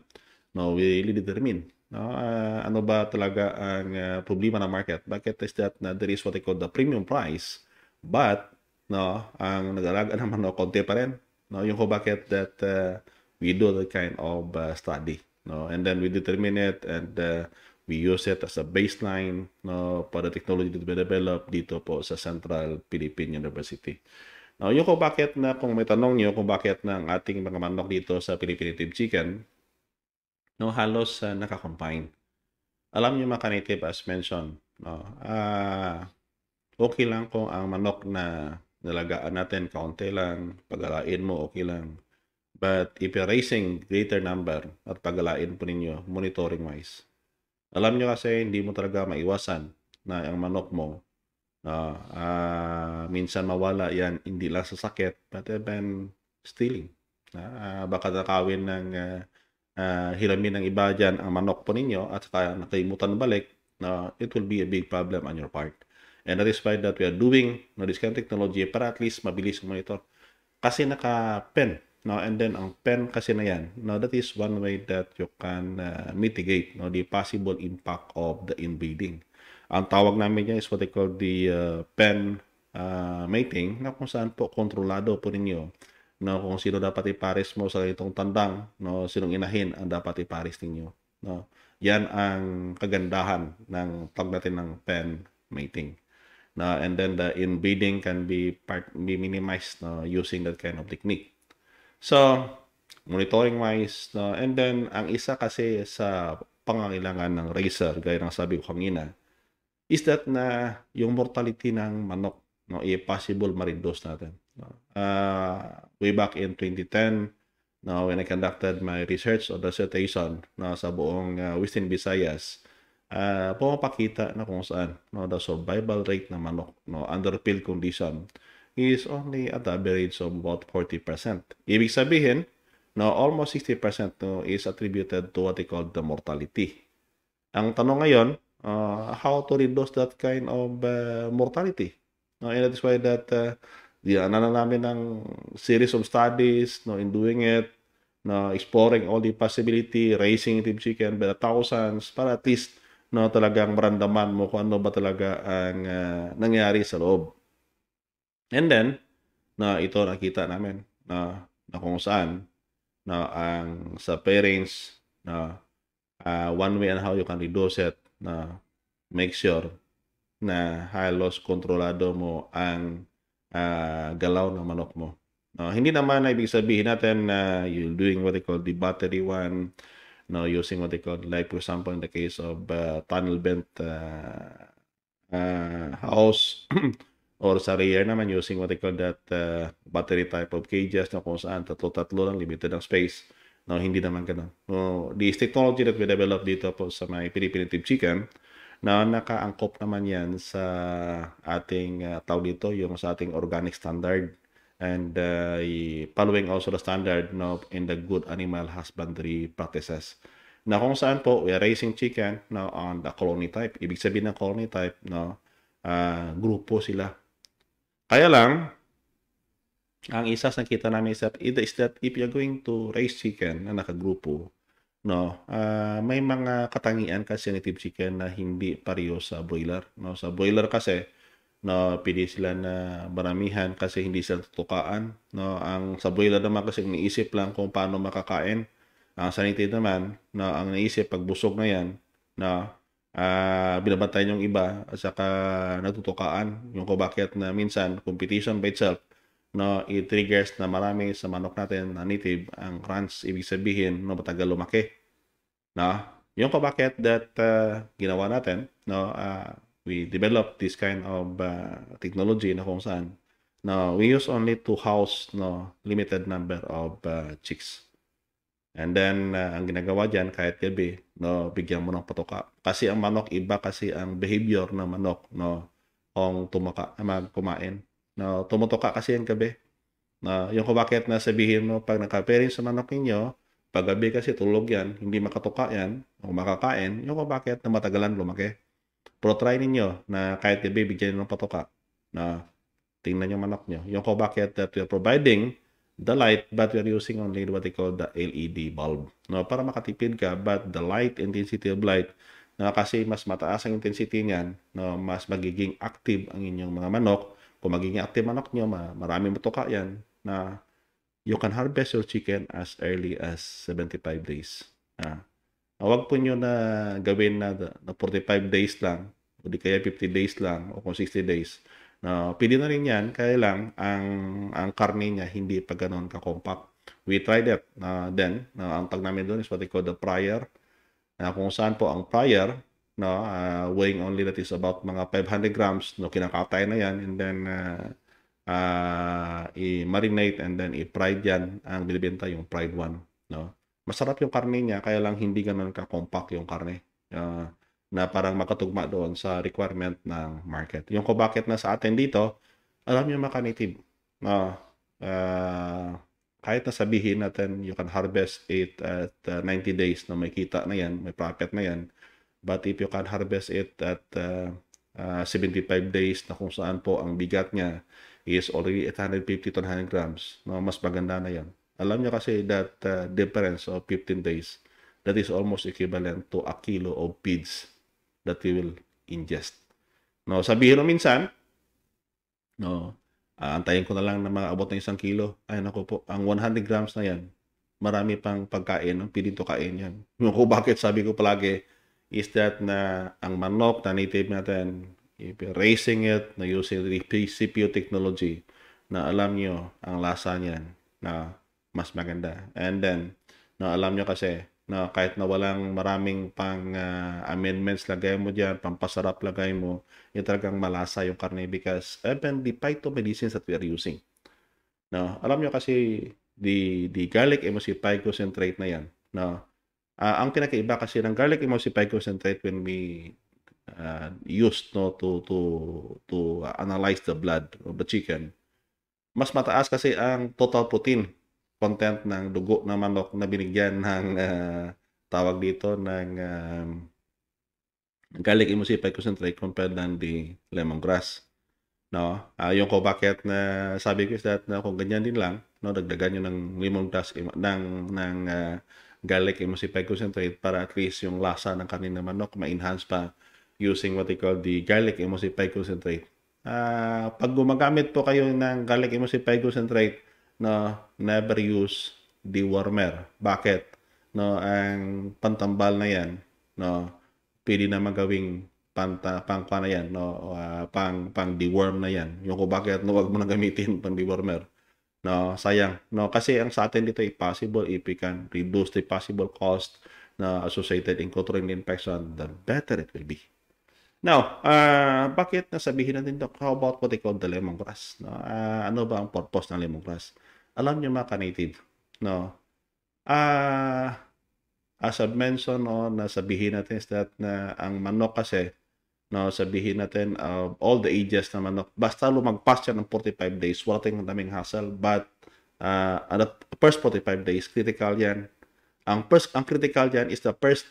no, we really determine No, uh, ano ba talaga ang uh, problema ng market? Bakit is that na there is what I call the premium price, but no, ang nagalaga naman no, konti pa rin. No, yung ko bakit that uh, we do the kind of uh, study, no, and then we determine it and uh, we use it as a baseline no for the technology to developed dito po sa Central Philippine University. No, yung kung bakit na kung may tanong niyo kung bakit ang ating mga manok dito sa Philippine Team Chicken no halos uh, ah, nakakombine. Alam niyo mga native as mentioned, no. Uh, okay lang kung ang manok na nalagaan natin kaunti lang, pagalain mo okay lang. But if you're raising greater number at pagalain po ninyo monitoring wise. Alam niyo kasi hindi mo talaga maiwasan na ang manok mo uh, uh, minsan mawala yan hindi lang sa sakit but even stealing. Uh, baka nakawin ng uh, uh, hiramin ng iba dyan ang manok po ninyo at saka nakalimutan balik na uh, it will be a big problem on your part. And that is why that we are doing no, this kind of technology para at least mabilis ang monitor. Kasi naka-pen. No? And then, ang pen kasi na yan, no, that is one way that you can uh, mitigate no, the possible impact of the invading. Ang tawag namin niya is what they call the uh, pen uh, mating na kung saan po kontrolado po ninyo no kung sino dapat ipares mo sa itong tandang no sinong inahin ang dapat ipares ninyo no yan ang kagandahan ng pag ng pen mating no and then the inbreeding can be part be minimized no using that kind of technique so monitoring wise no and then ang isa kasi sa pangangailangan ng racer gaya ng sabi ko kanina is that na yung mortality ng manok no i possible ma-reduce natin uh, way back in 2010 now when I conducted my research or dissertation na sa buong uh, Western Visayas uh, pumapakita na kung saan no, the survival rate ng manok no, under field condition is only at the average of about 40%. Ibig sabihin, no, almost 60% no, is attributed to what they call the mortality. Ang tanong ngayon, uh, how to reduce that kind of uh, mortality? No, and that is why that uh, Dinaanan na namin ng series of studies no, in doing it, no, exploring all the possibility, raising team chicken by the thousands para at least no, talagang marandaman mo kung ano ba talaga ang uh, nangyari sa loob. And then, na no, ito nakita namin na, na kung saan na ang sa parents na uh, one way and how you can reduce it na make sure na halos kontrolado mo ang uh, galaw ng manok mo. No, hindi naman ibig sabihin natin na uh, you're doing what they call the battery one, no, using what they call, like for example, in the case of uh, tunnel bent uh, uh, house or sa rear naman using what they call that uh, battery type of cages na no, kung saan tatlo-tatlo lang limited ang space. No, hindi naman ganun. No, this technology that we developed dito po sa may Philippine Chicken, na nakaangkop naman yan sa ating uh, ah, tao dito, yung sa ating organic standard and uh, following also the standard no, in the good animal husbandry practices na kung saan po we are raising chicken no on the colony type ibig sabihin ng colony type no uh, grupo sila kaya lang ang isa sa kita namin is that is that if you're going to raise chicken na nakagrupo No, ah, may mga katangian kasi ng native chicken na hindi pareho sa broiler, no. Sa broiler kasi no pili sila na maramihan kasi hindi sila tutukaan, no. Ang sa broiler naman kasi iniisip lang kung paano makakain. Ang sa native naman, no, ang naisip pag busog na 'yan, no, ah, binabantayan yung iba at saka natutukaan yung kung bakit na minsan competition by itself no i-triggers na marami sa manok natin na native ang crunch ibig sabihin no matagal lumaki no yung kabakit that uh, ginawa natin no uh, we develop this kind of uh, technology na kung saan no we use only to house no limited number of uh, chicks and then uh, ang ginagawa diyan kahit gabi no bigyan mo ng patoka kasi ang manok iba kasi ang behavior ng manok no kung tumaka mag kumain na tumutuka kasi ang gabi. Na yung kumakit na sabihin mo pag nakaparing sa manok ninyo, pag gabi kasi tulog yan, hindi makatuka yan, o makakain, yung kumakit na matagalan lumaki. Pero try ninyo na kahit gabi bigyan ng patuka na tingnan yung manok nyo. Yung kumakit that you're providing the light but you're using only what they call the LED bulb. No, para makatipid ka but the light intensity of light na kasi mas mataas ang intensity niyan, no, mas magiging active ang inyong mga manok kung magiging active manok nyo, marami mo matuka yan na you can harvest your chicken as early as 75 days. Ah. Huwag po nyo na gawin na, na 45 days lang, o di kaya 50 days lang, o kung 60 days. No, pwede na rin yan, kaya lang ang, ang karne niya hindi pa ganun ka-compact. We tried it. Uh, then, uh, ang tag namin doon is what they call the prior. Uh, kung saan po ang prior, no uh, weighing only that is about mga 500 grams no kinakatay na yan and then uh, uh, i-marinate and then i-fry yan ang binibenta yung fried one no masarap yung karne niya kaya lang hindi ganoon ka compact yung karne uh, na parang makatugma doon sa requirement ng market yung ko bakit na sa atin dito alam niyo mga native no uh, kahit na sabihin natin you can harvest it at uh, 90 days na no, may kita na yan may profit na yan But if you can harvest it at uh, uh, 75 days na kung saan po ang bigat niya is already 850 to 100 grams, no, mas maganda na yan. Alam niyo kasi that uh, difference of 15 days, that is almost equivalent to a kilo of feeds that you will ingest. No, sabihin mo minsan, no, uh, antayin ko na lang na maabot ng isang kilo. Ay, nako po, ang 100 grams na yan, marami pang pagkain, ang pwedeng to kain yan. Yung ko bakit sabi ko palagi, is that na ang manok na native natin, if you're raising it na using the CPU technology, na alam nyo ang lasa niyan na mas maganda. And then, na alam nyo kasi na kahit na walang maraming pang uh, amendments lagay mo dyan, pampasarap lagay mo, yung talagang malasa yung karne because even the phytomedicines that we are using. No, alam nyo kasi the, the garlic MCP concentrate na yan. No, Uh, ang kinakaiba kasi ng garlic emulsified concentrate when we uh, ah, used no to to to analyze the blood of the chicken mas mataas kasi ang total protein content ng dugo ng manok na binigyan ng uh, tawag dito ng um, garlic emulsified concentrate compared than the lemongrass no uh, yung ko bakit na sabi ko is that na kung ganyan din lang no dagdagan niyo ng lemongrass ng ng uh, garlic ay masipag concentrate para at least yung lasa ng kanilang manok ma-enhance pa using what they call the garlic emulsify concentrate. Uh, pag gumagamit po kayo ng garlic emulsify concentrate, no, never use the warmer. Bakit? No, ang pantambal na 'yan, no, pwede na magawing panta pangkwa na 'yan, no, uh, pang pang deworm na 'yan. Yung ko bakit no wag mo na gamitin pang dewormer No, sayang. No, kasi ang sa atin dito ay possible if we can reduce the possible cost na associated in cultural infection, the better it will be. Now, uh, bakit nasabihin natin, to? how about what they call the lemongrass? No, uh, ano ba ang purpose ng lemongrass? Alam niyo mga ka-native, no? Uh, as I've mentioned, no, nasabihin natin is that na ang manok kasi no sabihin natin uh, all the ages naman no? basta lumagpas siya ng 45 days wala tayong daming hassle but uh, the ano, first 45 days critical yan ang first ang critical yan is the first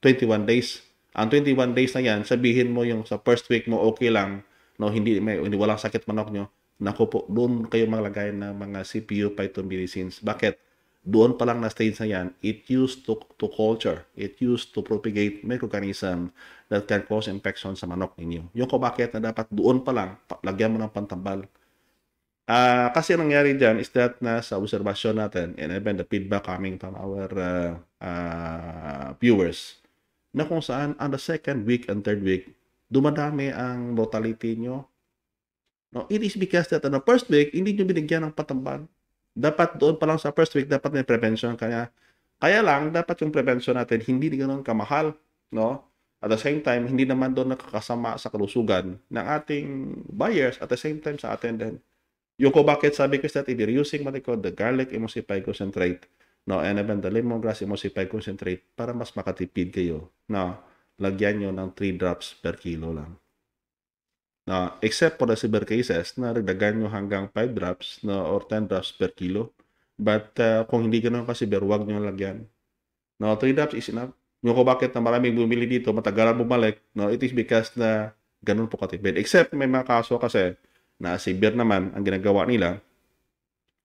21 days ang 21 days na yan sabihin mo yung sa first week mo okay lang no hindi may hindi walang sakit manok nyo naku po doon kayo maglagay ng mga CPU Python medicines bakit doon pa lang na stage na yan, it used to, to culture, it used to propagate microorganism that can cause infection sa manok ninyo. Yung ko bakit na dapat doon pa lang, lagyan mo ng pantambal. Uh, kasi ang nangyari dyan is that na sa observation natin and even the feedback coming from our uh, uh, viewers na kung saan on the second week and third week, dumadami ang mortality nyo. No, it is because that on the first week, hindi nyo binigyan ng patambal dapat doon pa lang sa first week, dapat may prevention. Kaya, kaya lang, dapat yung prevention natin, hindi ganoon kamahal. No? At the same time, hindi naman doon nakakasama sa kalusugan ng ating buyers at the same time sa atin din. Yung ko bakit sabi ko is that if you're using what they call the garlic emulsify concentrate, no, and even the lemongrass emulsify concentrate para mas makatipid kayo. No, lagyan nyo ng 3 drops per kilo lang. Uh, except for the severe cases na dagdagan nyo hanggang 5 drops na, or 10 drops per kilo. But uh, kung hindi ganoon kasi severe, huwag nyo lagyan. No, 3 drops is enough. Yung kung bakit na maraming bumili dito, matagalan bumalik, no, it is because na ganun po katipid. Except may mga kaso kasi na severe naman ang ginagawa nila,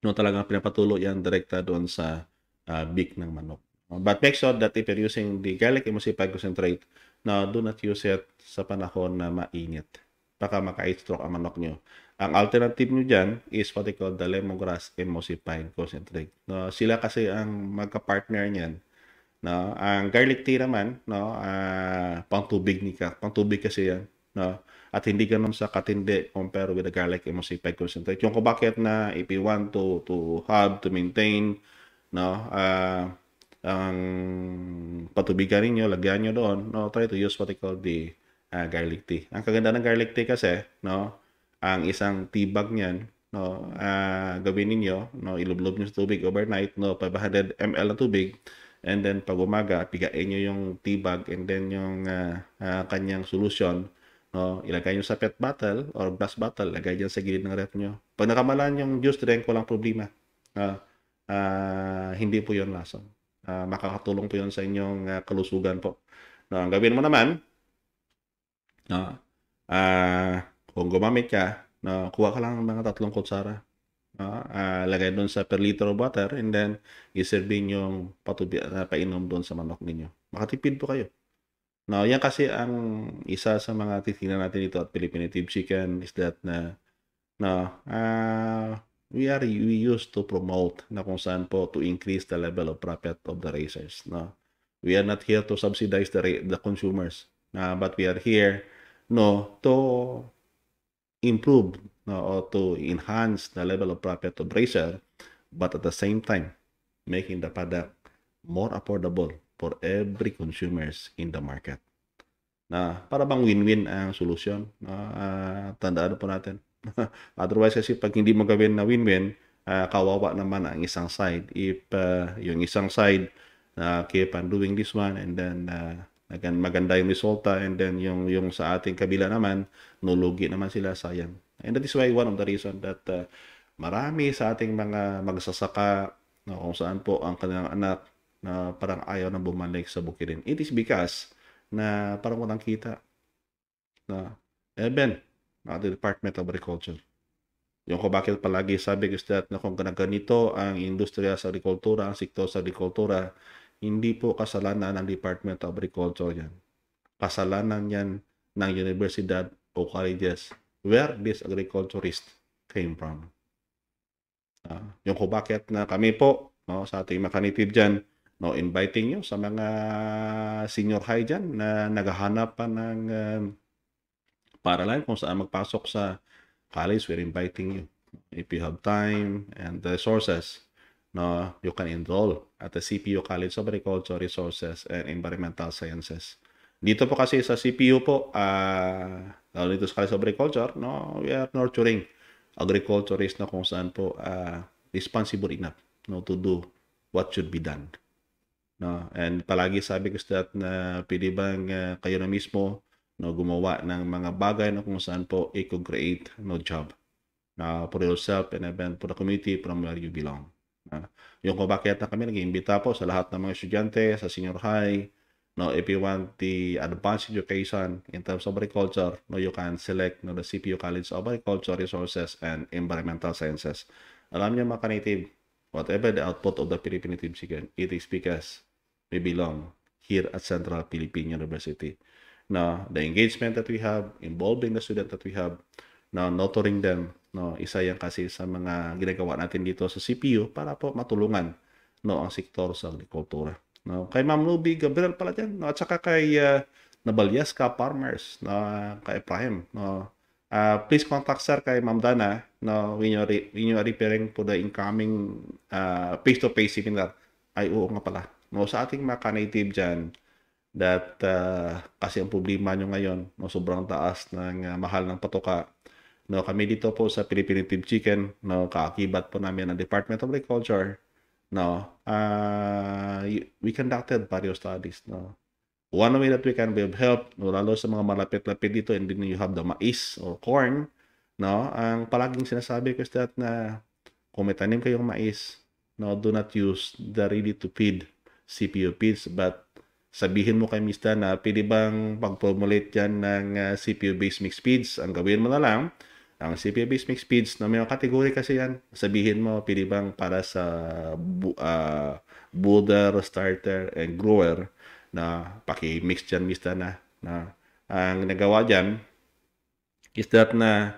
no, talagang pinapatuloy yan direkta doon sa uh, beak ng manok. But make sure that if you're using the garlic emulsified concentrate, now do not use it sa panahon na mainit baka maka-stroke ang manok nyo. Ang alternative nyo dyan is what they call the lemongrass emulsifying concentrate. No, sila kasi ang magka-partner niyan. No, ang garlic tea naman, no, uh, pang-tubig ni ka, Pang-tubig kasi 'yan, no. At hindi ganun sa katindi compared with the garlic emulsified concentrate. Yung kung bakit na if you want to to have to maintain no, uh, ang patubigan niyo, lagyan niyo doon, no, try to use what they call the uh, garlic tea. Ang kaganda ng garlic tea kasi, no, ang isang tea bag niyan, no, uh, gawin ninyo, no, ilublob niyo sa tubig overnight, no, 500 ml na tubig, and then pag umaga, pigain niyo yung tea bag and then yung uh, uh, kanyang solution, no, ilagay niyo sa pet bottle or glass bottle, lagay diyan sa gilid ng ref niyo. Pag nakamalan yung juice drink, walang problema. Uh, uh, hindi po yon lason. Uh, makakatulong po yon sa inyong uh, kalusugan po. No, ang gawin mo naman, No? Uh, ah, kung gumamit ka, no, kuha ka lang ng mga tatlong kutsara. No? Uh, lagay doon sa per liter of water and then iservin yung patubi, uh, painom doon sa manok ninyo. Makatipid po kayo. Now, yan kasi ang isa sa mga titina natin dito at Philippine Native Chicken is that na no, uh, we are we used to promote na kung saan po to increase the level of profit of the raisers. No? We are not here to subsidize the, the consumers, uh, but we are here no to improve no, or to enhance the level of profit of bracer but at the same time making the product more affordable for every consumers in the market na para bang win-win ang solusyon na uh, tandaan po natin otherwise kasi pag hindi mo na win-win uh, kawawa naman ang isang side if uh, yung isang side uh, keep on doing this one and then uh, Nagan maganda yung resulta and then yung yung sa ating kabila naman nulugi naman sila sayang. And that is why one of the reason that uh, marami sa ating mga magsasaka na kung saan po ang kanilang anak na parang ayaw na bumalik sa bukirin. It is because na parang walang kita na even eh, the Department of Agriculture. Yung ko bakit palagi sabi is that na kung ganito ang industriya sa agrikultura, ang sektor sa agrikultura, hindi po kasalanan ng Department of Agriculture yan. Kasalanan yan ng universidad o colleges where this agriculturist came from. Uh, yung kung bakit na kami po no, sa ating makanitid dyan, no, inviting nyo sa mga senior high dyan na naghahanap pa ng um, paralan kung saan magpasok sa college, we're inviting you if you have time and the resources no, you can enroll at the CPU College of Agriculture Resources and Environmental Sciences. Dito po kasi sa CPU po, uh, lalo dito sa College of Agriculture, no, we are nurturing agriculturists na kung saan po uh, responsible enough no, to do what should be done. No? And palagi sabi ko sa that na pwede bang uh, kayo na mismo no, gumawa ng mga bagay na kung saan po i-create no job no, for yourself and even for the community from where you belong. Uh, yung kung bakit na kami nag-iimbita po sa lahat ng mga estudyante sa senior high, no, if you want the advanced education in terms of agriculture, no, you can select no, the CPU College of Agriculture Resources and Environmental Sciences. Alam niyo mga native whatever the output of the Philippine native chicken, it is because we belong here at Central Philippine University. Now, the engagement that we have, involving the student that we have, now nurturing them No, isa yan kasi sa mga ginagawa natin dito sa CPU para po matulungan no ang sektor sa agrikultura. No, kay Ma'am Ruby Gabriel pala dyan, no, at saka kay uh, ah, Nabalyas farmers na no, kay Ephraim. No, Uh, please contact sir kay Ma'am Dana no, when, you re- when you are preparing for the incoming uh, face-to-face seminar. Ay, oo nga pala. No, sa ating mga ka-native diyan that uh, kasi ang problema nyo ngayon, no, sobrang taas ng uh, mahal ng patoka, No, kami dito po sa Philippine Team Chicken, no, kaakibat po namin ng Department of Agriculture. No, uh, we conducted various studies. No, one way that we can be of help, no, lalo sa mga malapit-lapit dito, and then you have the mais or corn. No, ang palaging sinasabi ko is that na kung may tanim kayong mais, no, do not use the ready to feed CPU feeds, but sabihin mo kay Mista na pwede bang pag-formulate yan ng uh, ah, CPU-based mixed feeds. Ang gawin mo na lang, ang CPA Bismic Speeds na may kategory kasi yan. Sabihin mo, pili bang para sa bu- uh, builder, starter, and grower na paki-mix dyan mista na. na ang nagawa dyan is that na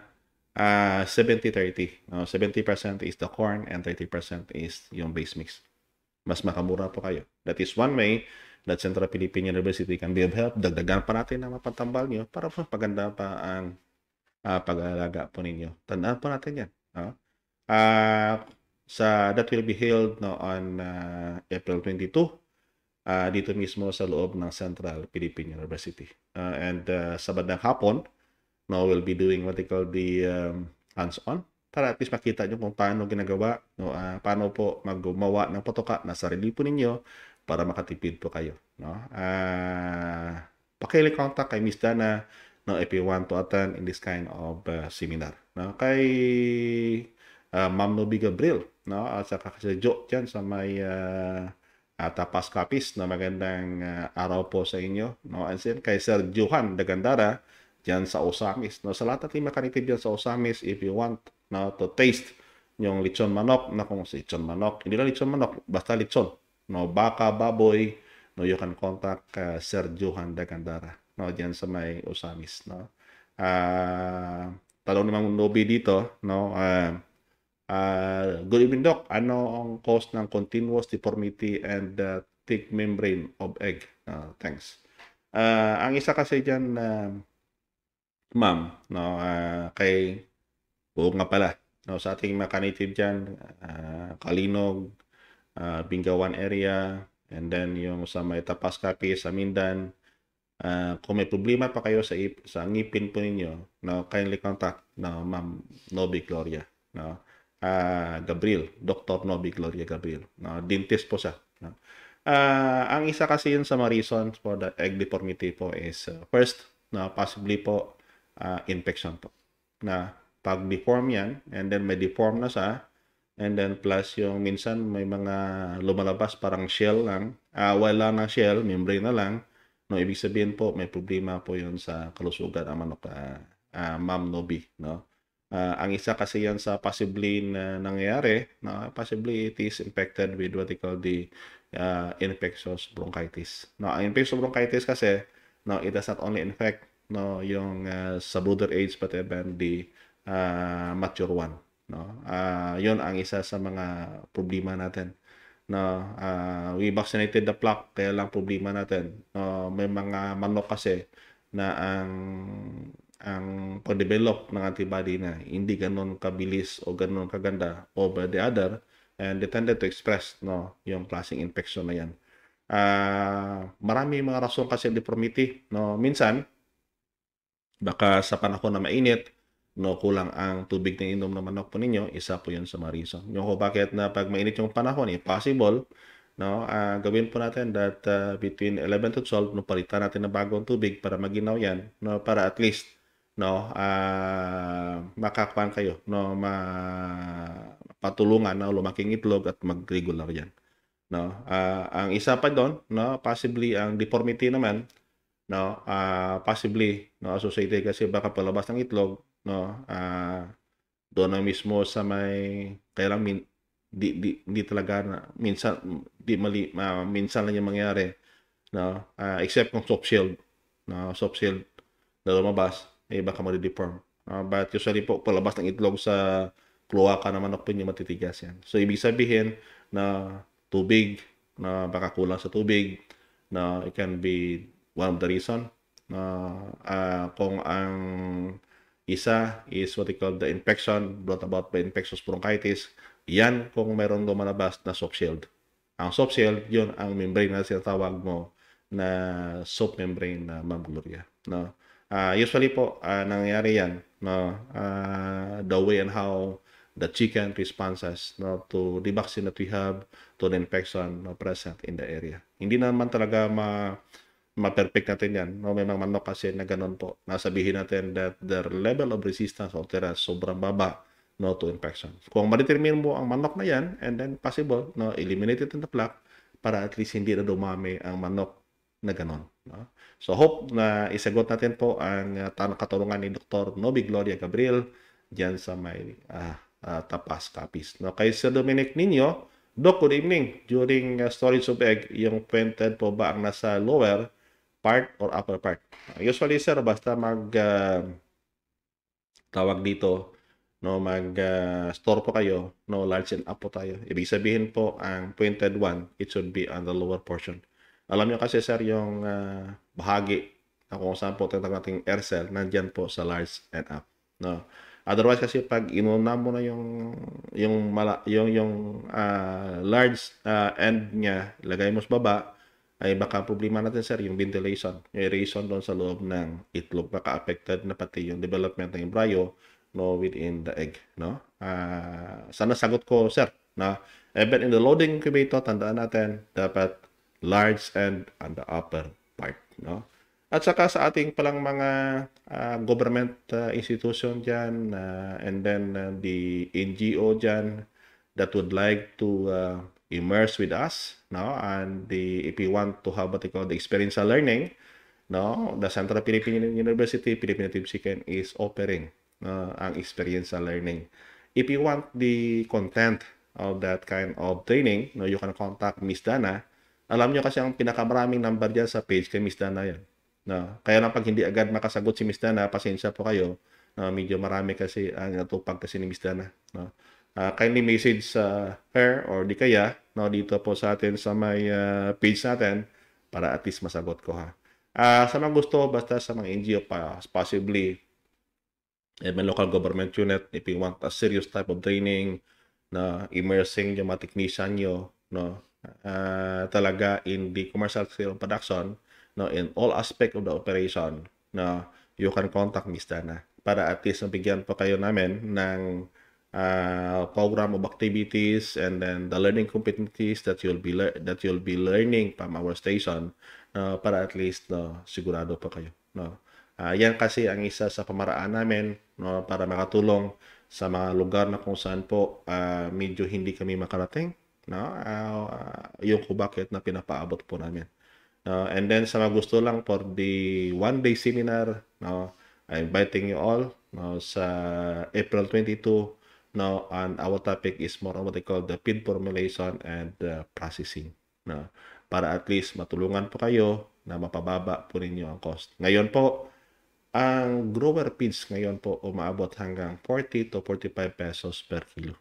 uh, ah, 70-30. No? 70% is the corn and 30% is yung base mix. Mas makamura po kayo. That is one way that Central Philippine University can be of help. Dagdagan pa natin ang mapatambal nyo para paganda pa ang uh, pag-aalaga po ninyo. Tandaan po natin yan. No? Uh, sa, that will be held no, on uh, April 22 uh, dito mismo sa loob ng Central Philippine University. Uh, and uh, sa bandang hapon, no, we'll be doing what they call the um, hands-on para at least makita nyo kung paano ginagawa, no, uh, paano po maggumawa ng potoka na sarili po ninyo para makatipid po kayo. No? Uh, pakilig contact kay Miss Dana no, if you want to attend in this kind of uh, seminar. No? Kay uh, Ma'am Nobi Gabriel, no? at saka si Jo dyan sa may uh, uh, Tapas Kapis na no? magandang uh, araw po sa inyo. No? And then kay Sir Johan Dagandara dyan sa Osamis. No? Sa lahat ng mga kanitib dyan sa Osamis, if you want no, to taste yung lechon manok, na kung si lechon manok, hindi lang lechon manok, basta lechon. No, baka, baboy, no, you can contact uh, Sir Johan Dagandara no, diyan sa may Osamis, no. Ah, uh, talong namang Nobi dito, no. Uh, uh, good evening, Doc. Ano ang cause ng continuous deformity and uh, thick membrane of egg? Uh, thanks. Uh, ang isa kasi diyan na uh, ma'am, no, uh, kay buong nga pala, no, sa ating mga native diyan, uh, Kalinog, uh, Bingawan area, and then yung sa may Tapascapi, sa Mindan, Uh, kung may problema pa kayo sa, sa ngipin po ninyo, no, kindly contact no, Ma'am Nobi Gloria. No? Uh, Gabriel, Dr. Nobi Gloria Gabriel. No? Dentist po siya. No? Uh, ang isa kasi yun sa mga reasons for the egg deformity po is uh, first, no, possibly po uh, infection po. Na pag deform yan, and then may deform na sa and then plus yung minsan may mga lumalabas parang shell lang, uh, wala na shell, membrane na lang, No, ibig sabihin po, may problema po yon sa kalusugan ng manok, uh, uh, Ma'am Nobi. No? Uh, ang isa kasi yan sa possibly na nangyayari, no? possibly it is infected with what they call the uh, infectious bronchitis. No, ang infectious bronchitis kasi, no, it does not only infect no yung uh, sa age but even the uh, mature one no uh, yon ang isa sa mga problema natin na uh, we vaccinated the flock kaya lang problema natin uh, may mga manok kasi na ang ang pag-develop ng antibody na hindi ganun kabilis o ganun kaganda over the other and they tended to express no yung klaseng infection na yan uh, marami mga rason kasi deformity no minsan baka sa panahon na mainit no, kulang ang tubig na inom ng manok po ninyo, isa po yun sa mga reason. Yung ko bakit na pag mainit yung panahon, eh, possible, no, uh, gawin po natin that uh, between 11 to 12, no, palitan natin ng bagong tubig para maginaw yan, no, para at least, no, uh, makakuan kayo, no, ma patulungan na no, lumaking itlog at magregular yan. No, uh, ang isa pa doon, no, possibly ang deformity naman, no, uh, possibly no associated kasi baka palabas ng itlog no? Ah, uh, doon na mismo sa may kaya lang min, di, di, di talaga na minsan di mali uh, minsan lang yung mangyari no uh, except kung soft shield no soft shield na lumabas eh baka ma-deform uh, ah, but usually po palabas ng itlog sa kloaka naman po yung matitigas yan so ibig sabihin na tubig na baka kulang sa tubig na it can be one of the reason na uh, uh, kung ang isa is what they call the infection brought about by infectious bronchitis. Yan kung mayroon lumalabas na soft shield. Ang soft shield, yun ang membrane na sinatawag mo na soft membrane na uh, Ma'am No? Uh, usually po, uh, nangyayari yan. No? Uh, the way and how the chicken responses no, to the vaccine that we have to the infection no, present in the area. Hindi naman talaga ma ma-perfect natin yan. No, may mga manok kasi na ganun po. Nasabihin natin that their level of resistance o tira sobrang baba no, to infection. Kung ma-determine mo ang manok na yan, and then possible, no, eliminate it in the flock para at least hindi na dumami ang manok na ganun. No? So hope na isagot natin po ang uh, katarungan ni Dr. Nobi Gloria Gabriel diyan sa may uh, uh, tapas copies. No? Kay Sir Dominic Nino, Doc, good evening. During uh, storage of egg, yung painted po ba ang nasa lower part or upper part. Usually sir basta mag uh, tawag dito no mag uh, store po kayo no large and up po tayo ibig sabihin po ang pointed one it should be on the lower portion alam niyo kasi sir yung uh, bahagi na kung saan po tinatawag nating air cell nandiyan po sa large and up no otherwise kasi pag inuna mo na yung yung mala, yung yung uh, large uh, end niya ilagay mo sa baba ay baka problema natin sir yung ventilation, yung aeration doon sa loob ng itlog baka affected na pati yung development ng embryo no within the egg no. Uh, sana sagot ko sir na even in the loading incubator tandaan natin dapat large and on the upper part no. At saka sa ating palang mga uh, government uh, institution diyan uh, and then uh, the NGO diyan that would like to uh, immerse with us, no? And the if you want to have what you call the experiential learning, no, the Central Philippine University Philippine Tibsiken is offering uh, ang experiential learning. If you want the content of that kind of training, no, you can contact Miss Dana. Alam nyo kasi ang pinakamaraming number dyan sa page kay Miss Dana yan. No? Kaya lang pag hindi agad makasagot si Miss Dana, pasensya po kayo. No, medyo marami kasi ang natupag kasi ni Miss Dana. No? uh, kindly message sa uh, her or di kaya no dito po sa atin sa may uh, page natin para at least masagot ko ha. Uh, sa mga gusto, basta sa mga NGO pa, possibly, eh, may local government unit, if you want a serious type of training na immersing yung mga technician nyo, no, uh, talaga in the commercial scale production, no, in all aspect of the operation, na you can contact Miss Dana para at least mabigyan pa kayo namin ng uh, program of activities and then the learning competencies that you'll be that you'll be learning from our station no, uh, para at least no, sigurado pa kayo no uh, yan kasi ang isa sa pamaraan namin no para makatulong sa mga lugar na kung saan po uh, medyo hindi kami makarating no uh, uh, yung kung bakit na pinapaabot po namin no and then sa mga gusto lang for the one day seminar no I'm inviting you all no sa April 22 no and our topic is more on what they call the pin formulation and the processing. No? Para at least matulungan po kayo na mapababa po ninyo ang cost. Ngayon po, ang grower feeds ngayon po umaabot hanggang 40 to 45 pesos per kilo.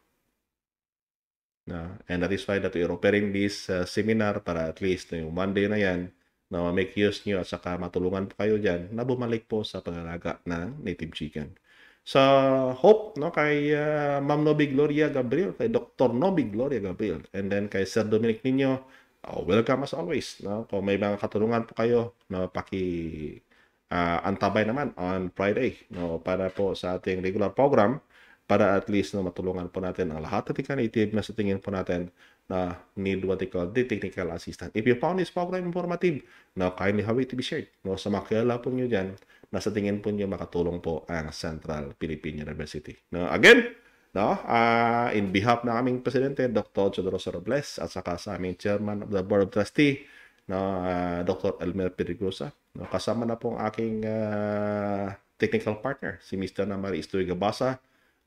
No? And that is why that we are offering this uh, seminar para at least yung Monday na yan, na make use nyo at saka matulungan po kayo dyan na bumalik po sa pangalaga ng native chicken sa Hope, no, kay uh, Ma'am Nobi Gloria Gabriel, kay Dr. Nobi Gloria Gabriel, and then kay Sir Dominic Nino, oh, welcome as always. No? Kung may mga katulungan po kayo, no, paki uh, antabay naman on Friday no, para po sa ating regular program para at least no, matulungan po natin ang lahat ng tika na sa tingin po natin na need what they call the technical assistance. If you found this program informative, no, kindly have it to be shared. No, sa makilala po nyo dyan, na sa tingin po niyo makatulong po ang Central Philippine University. No, again, no, uh, in behalf ng aming presidente, Dr. Chodoroso Robles, at saka sa aming chairman of the Board of Trustee, no, uh, Dr. Elmer Perigosa, no, kasama na po ang aking uh, technical partner, si Mr. Namari Istoy Gabasa,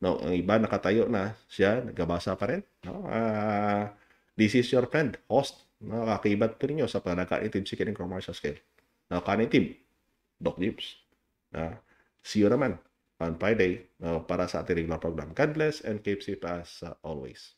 No, ang iba nakatayo na, siya nagabasa pa rin, no? Uh, this is your friend, host. No, kakibat po ninyo sa panagka-native chicken and commercial scale. No, ka Doc Gibbs. Uh, see you naman on Friday uh, para sa ating regular program. God bless and keep safe as uh, always.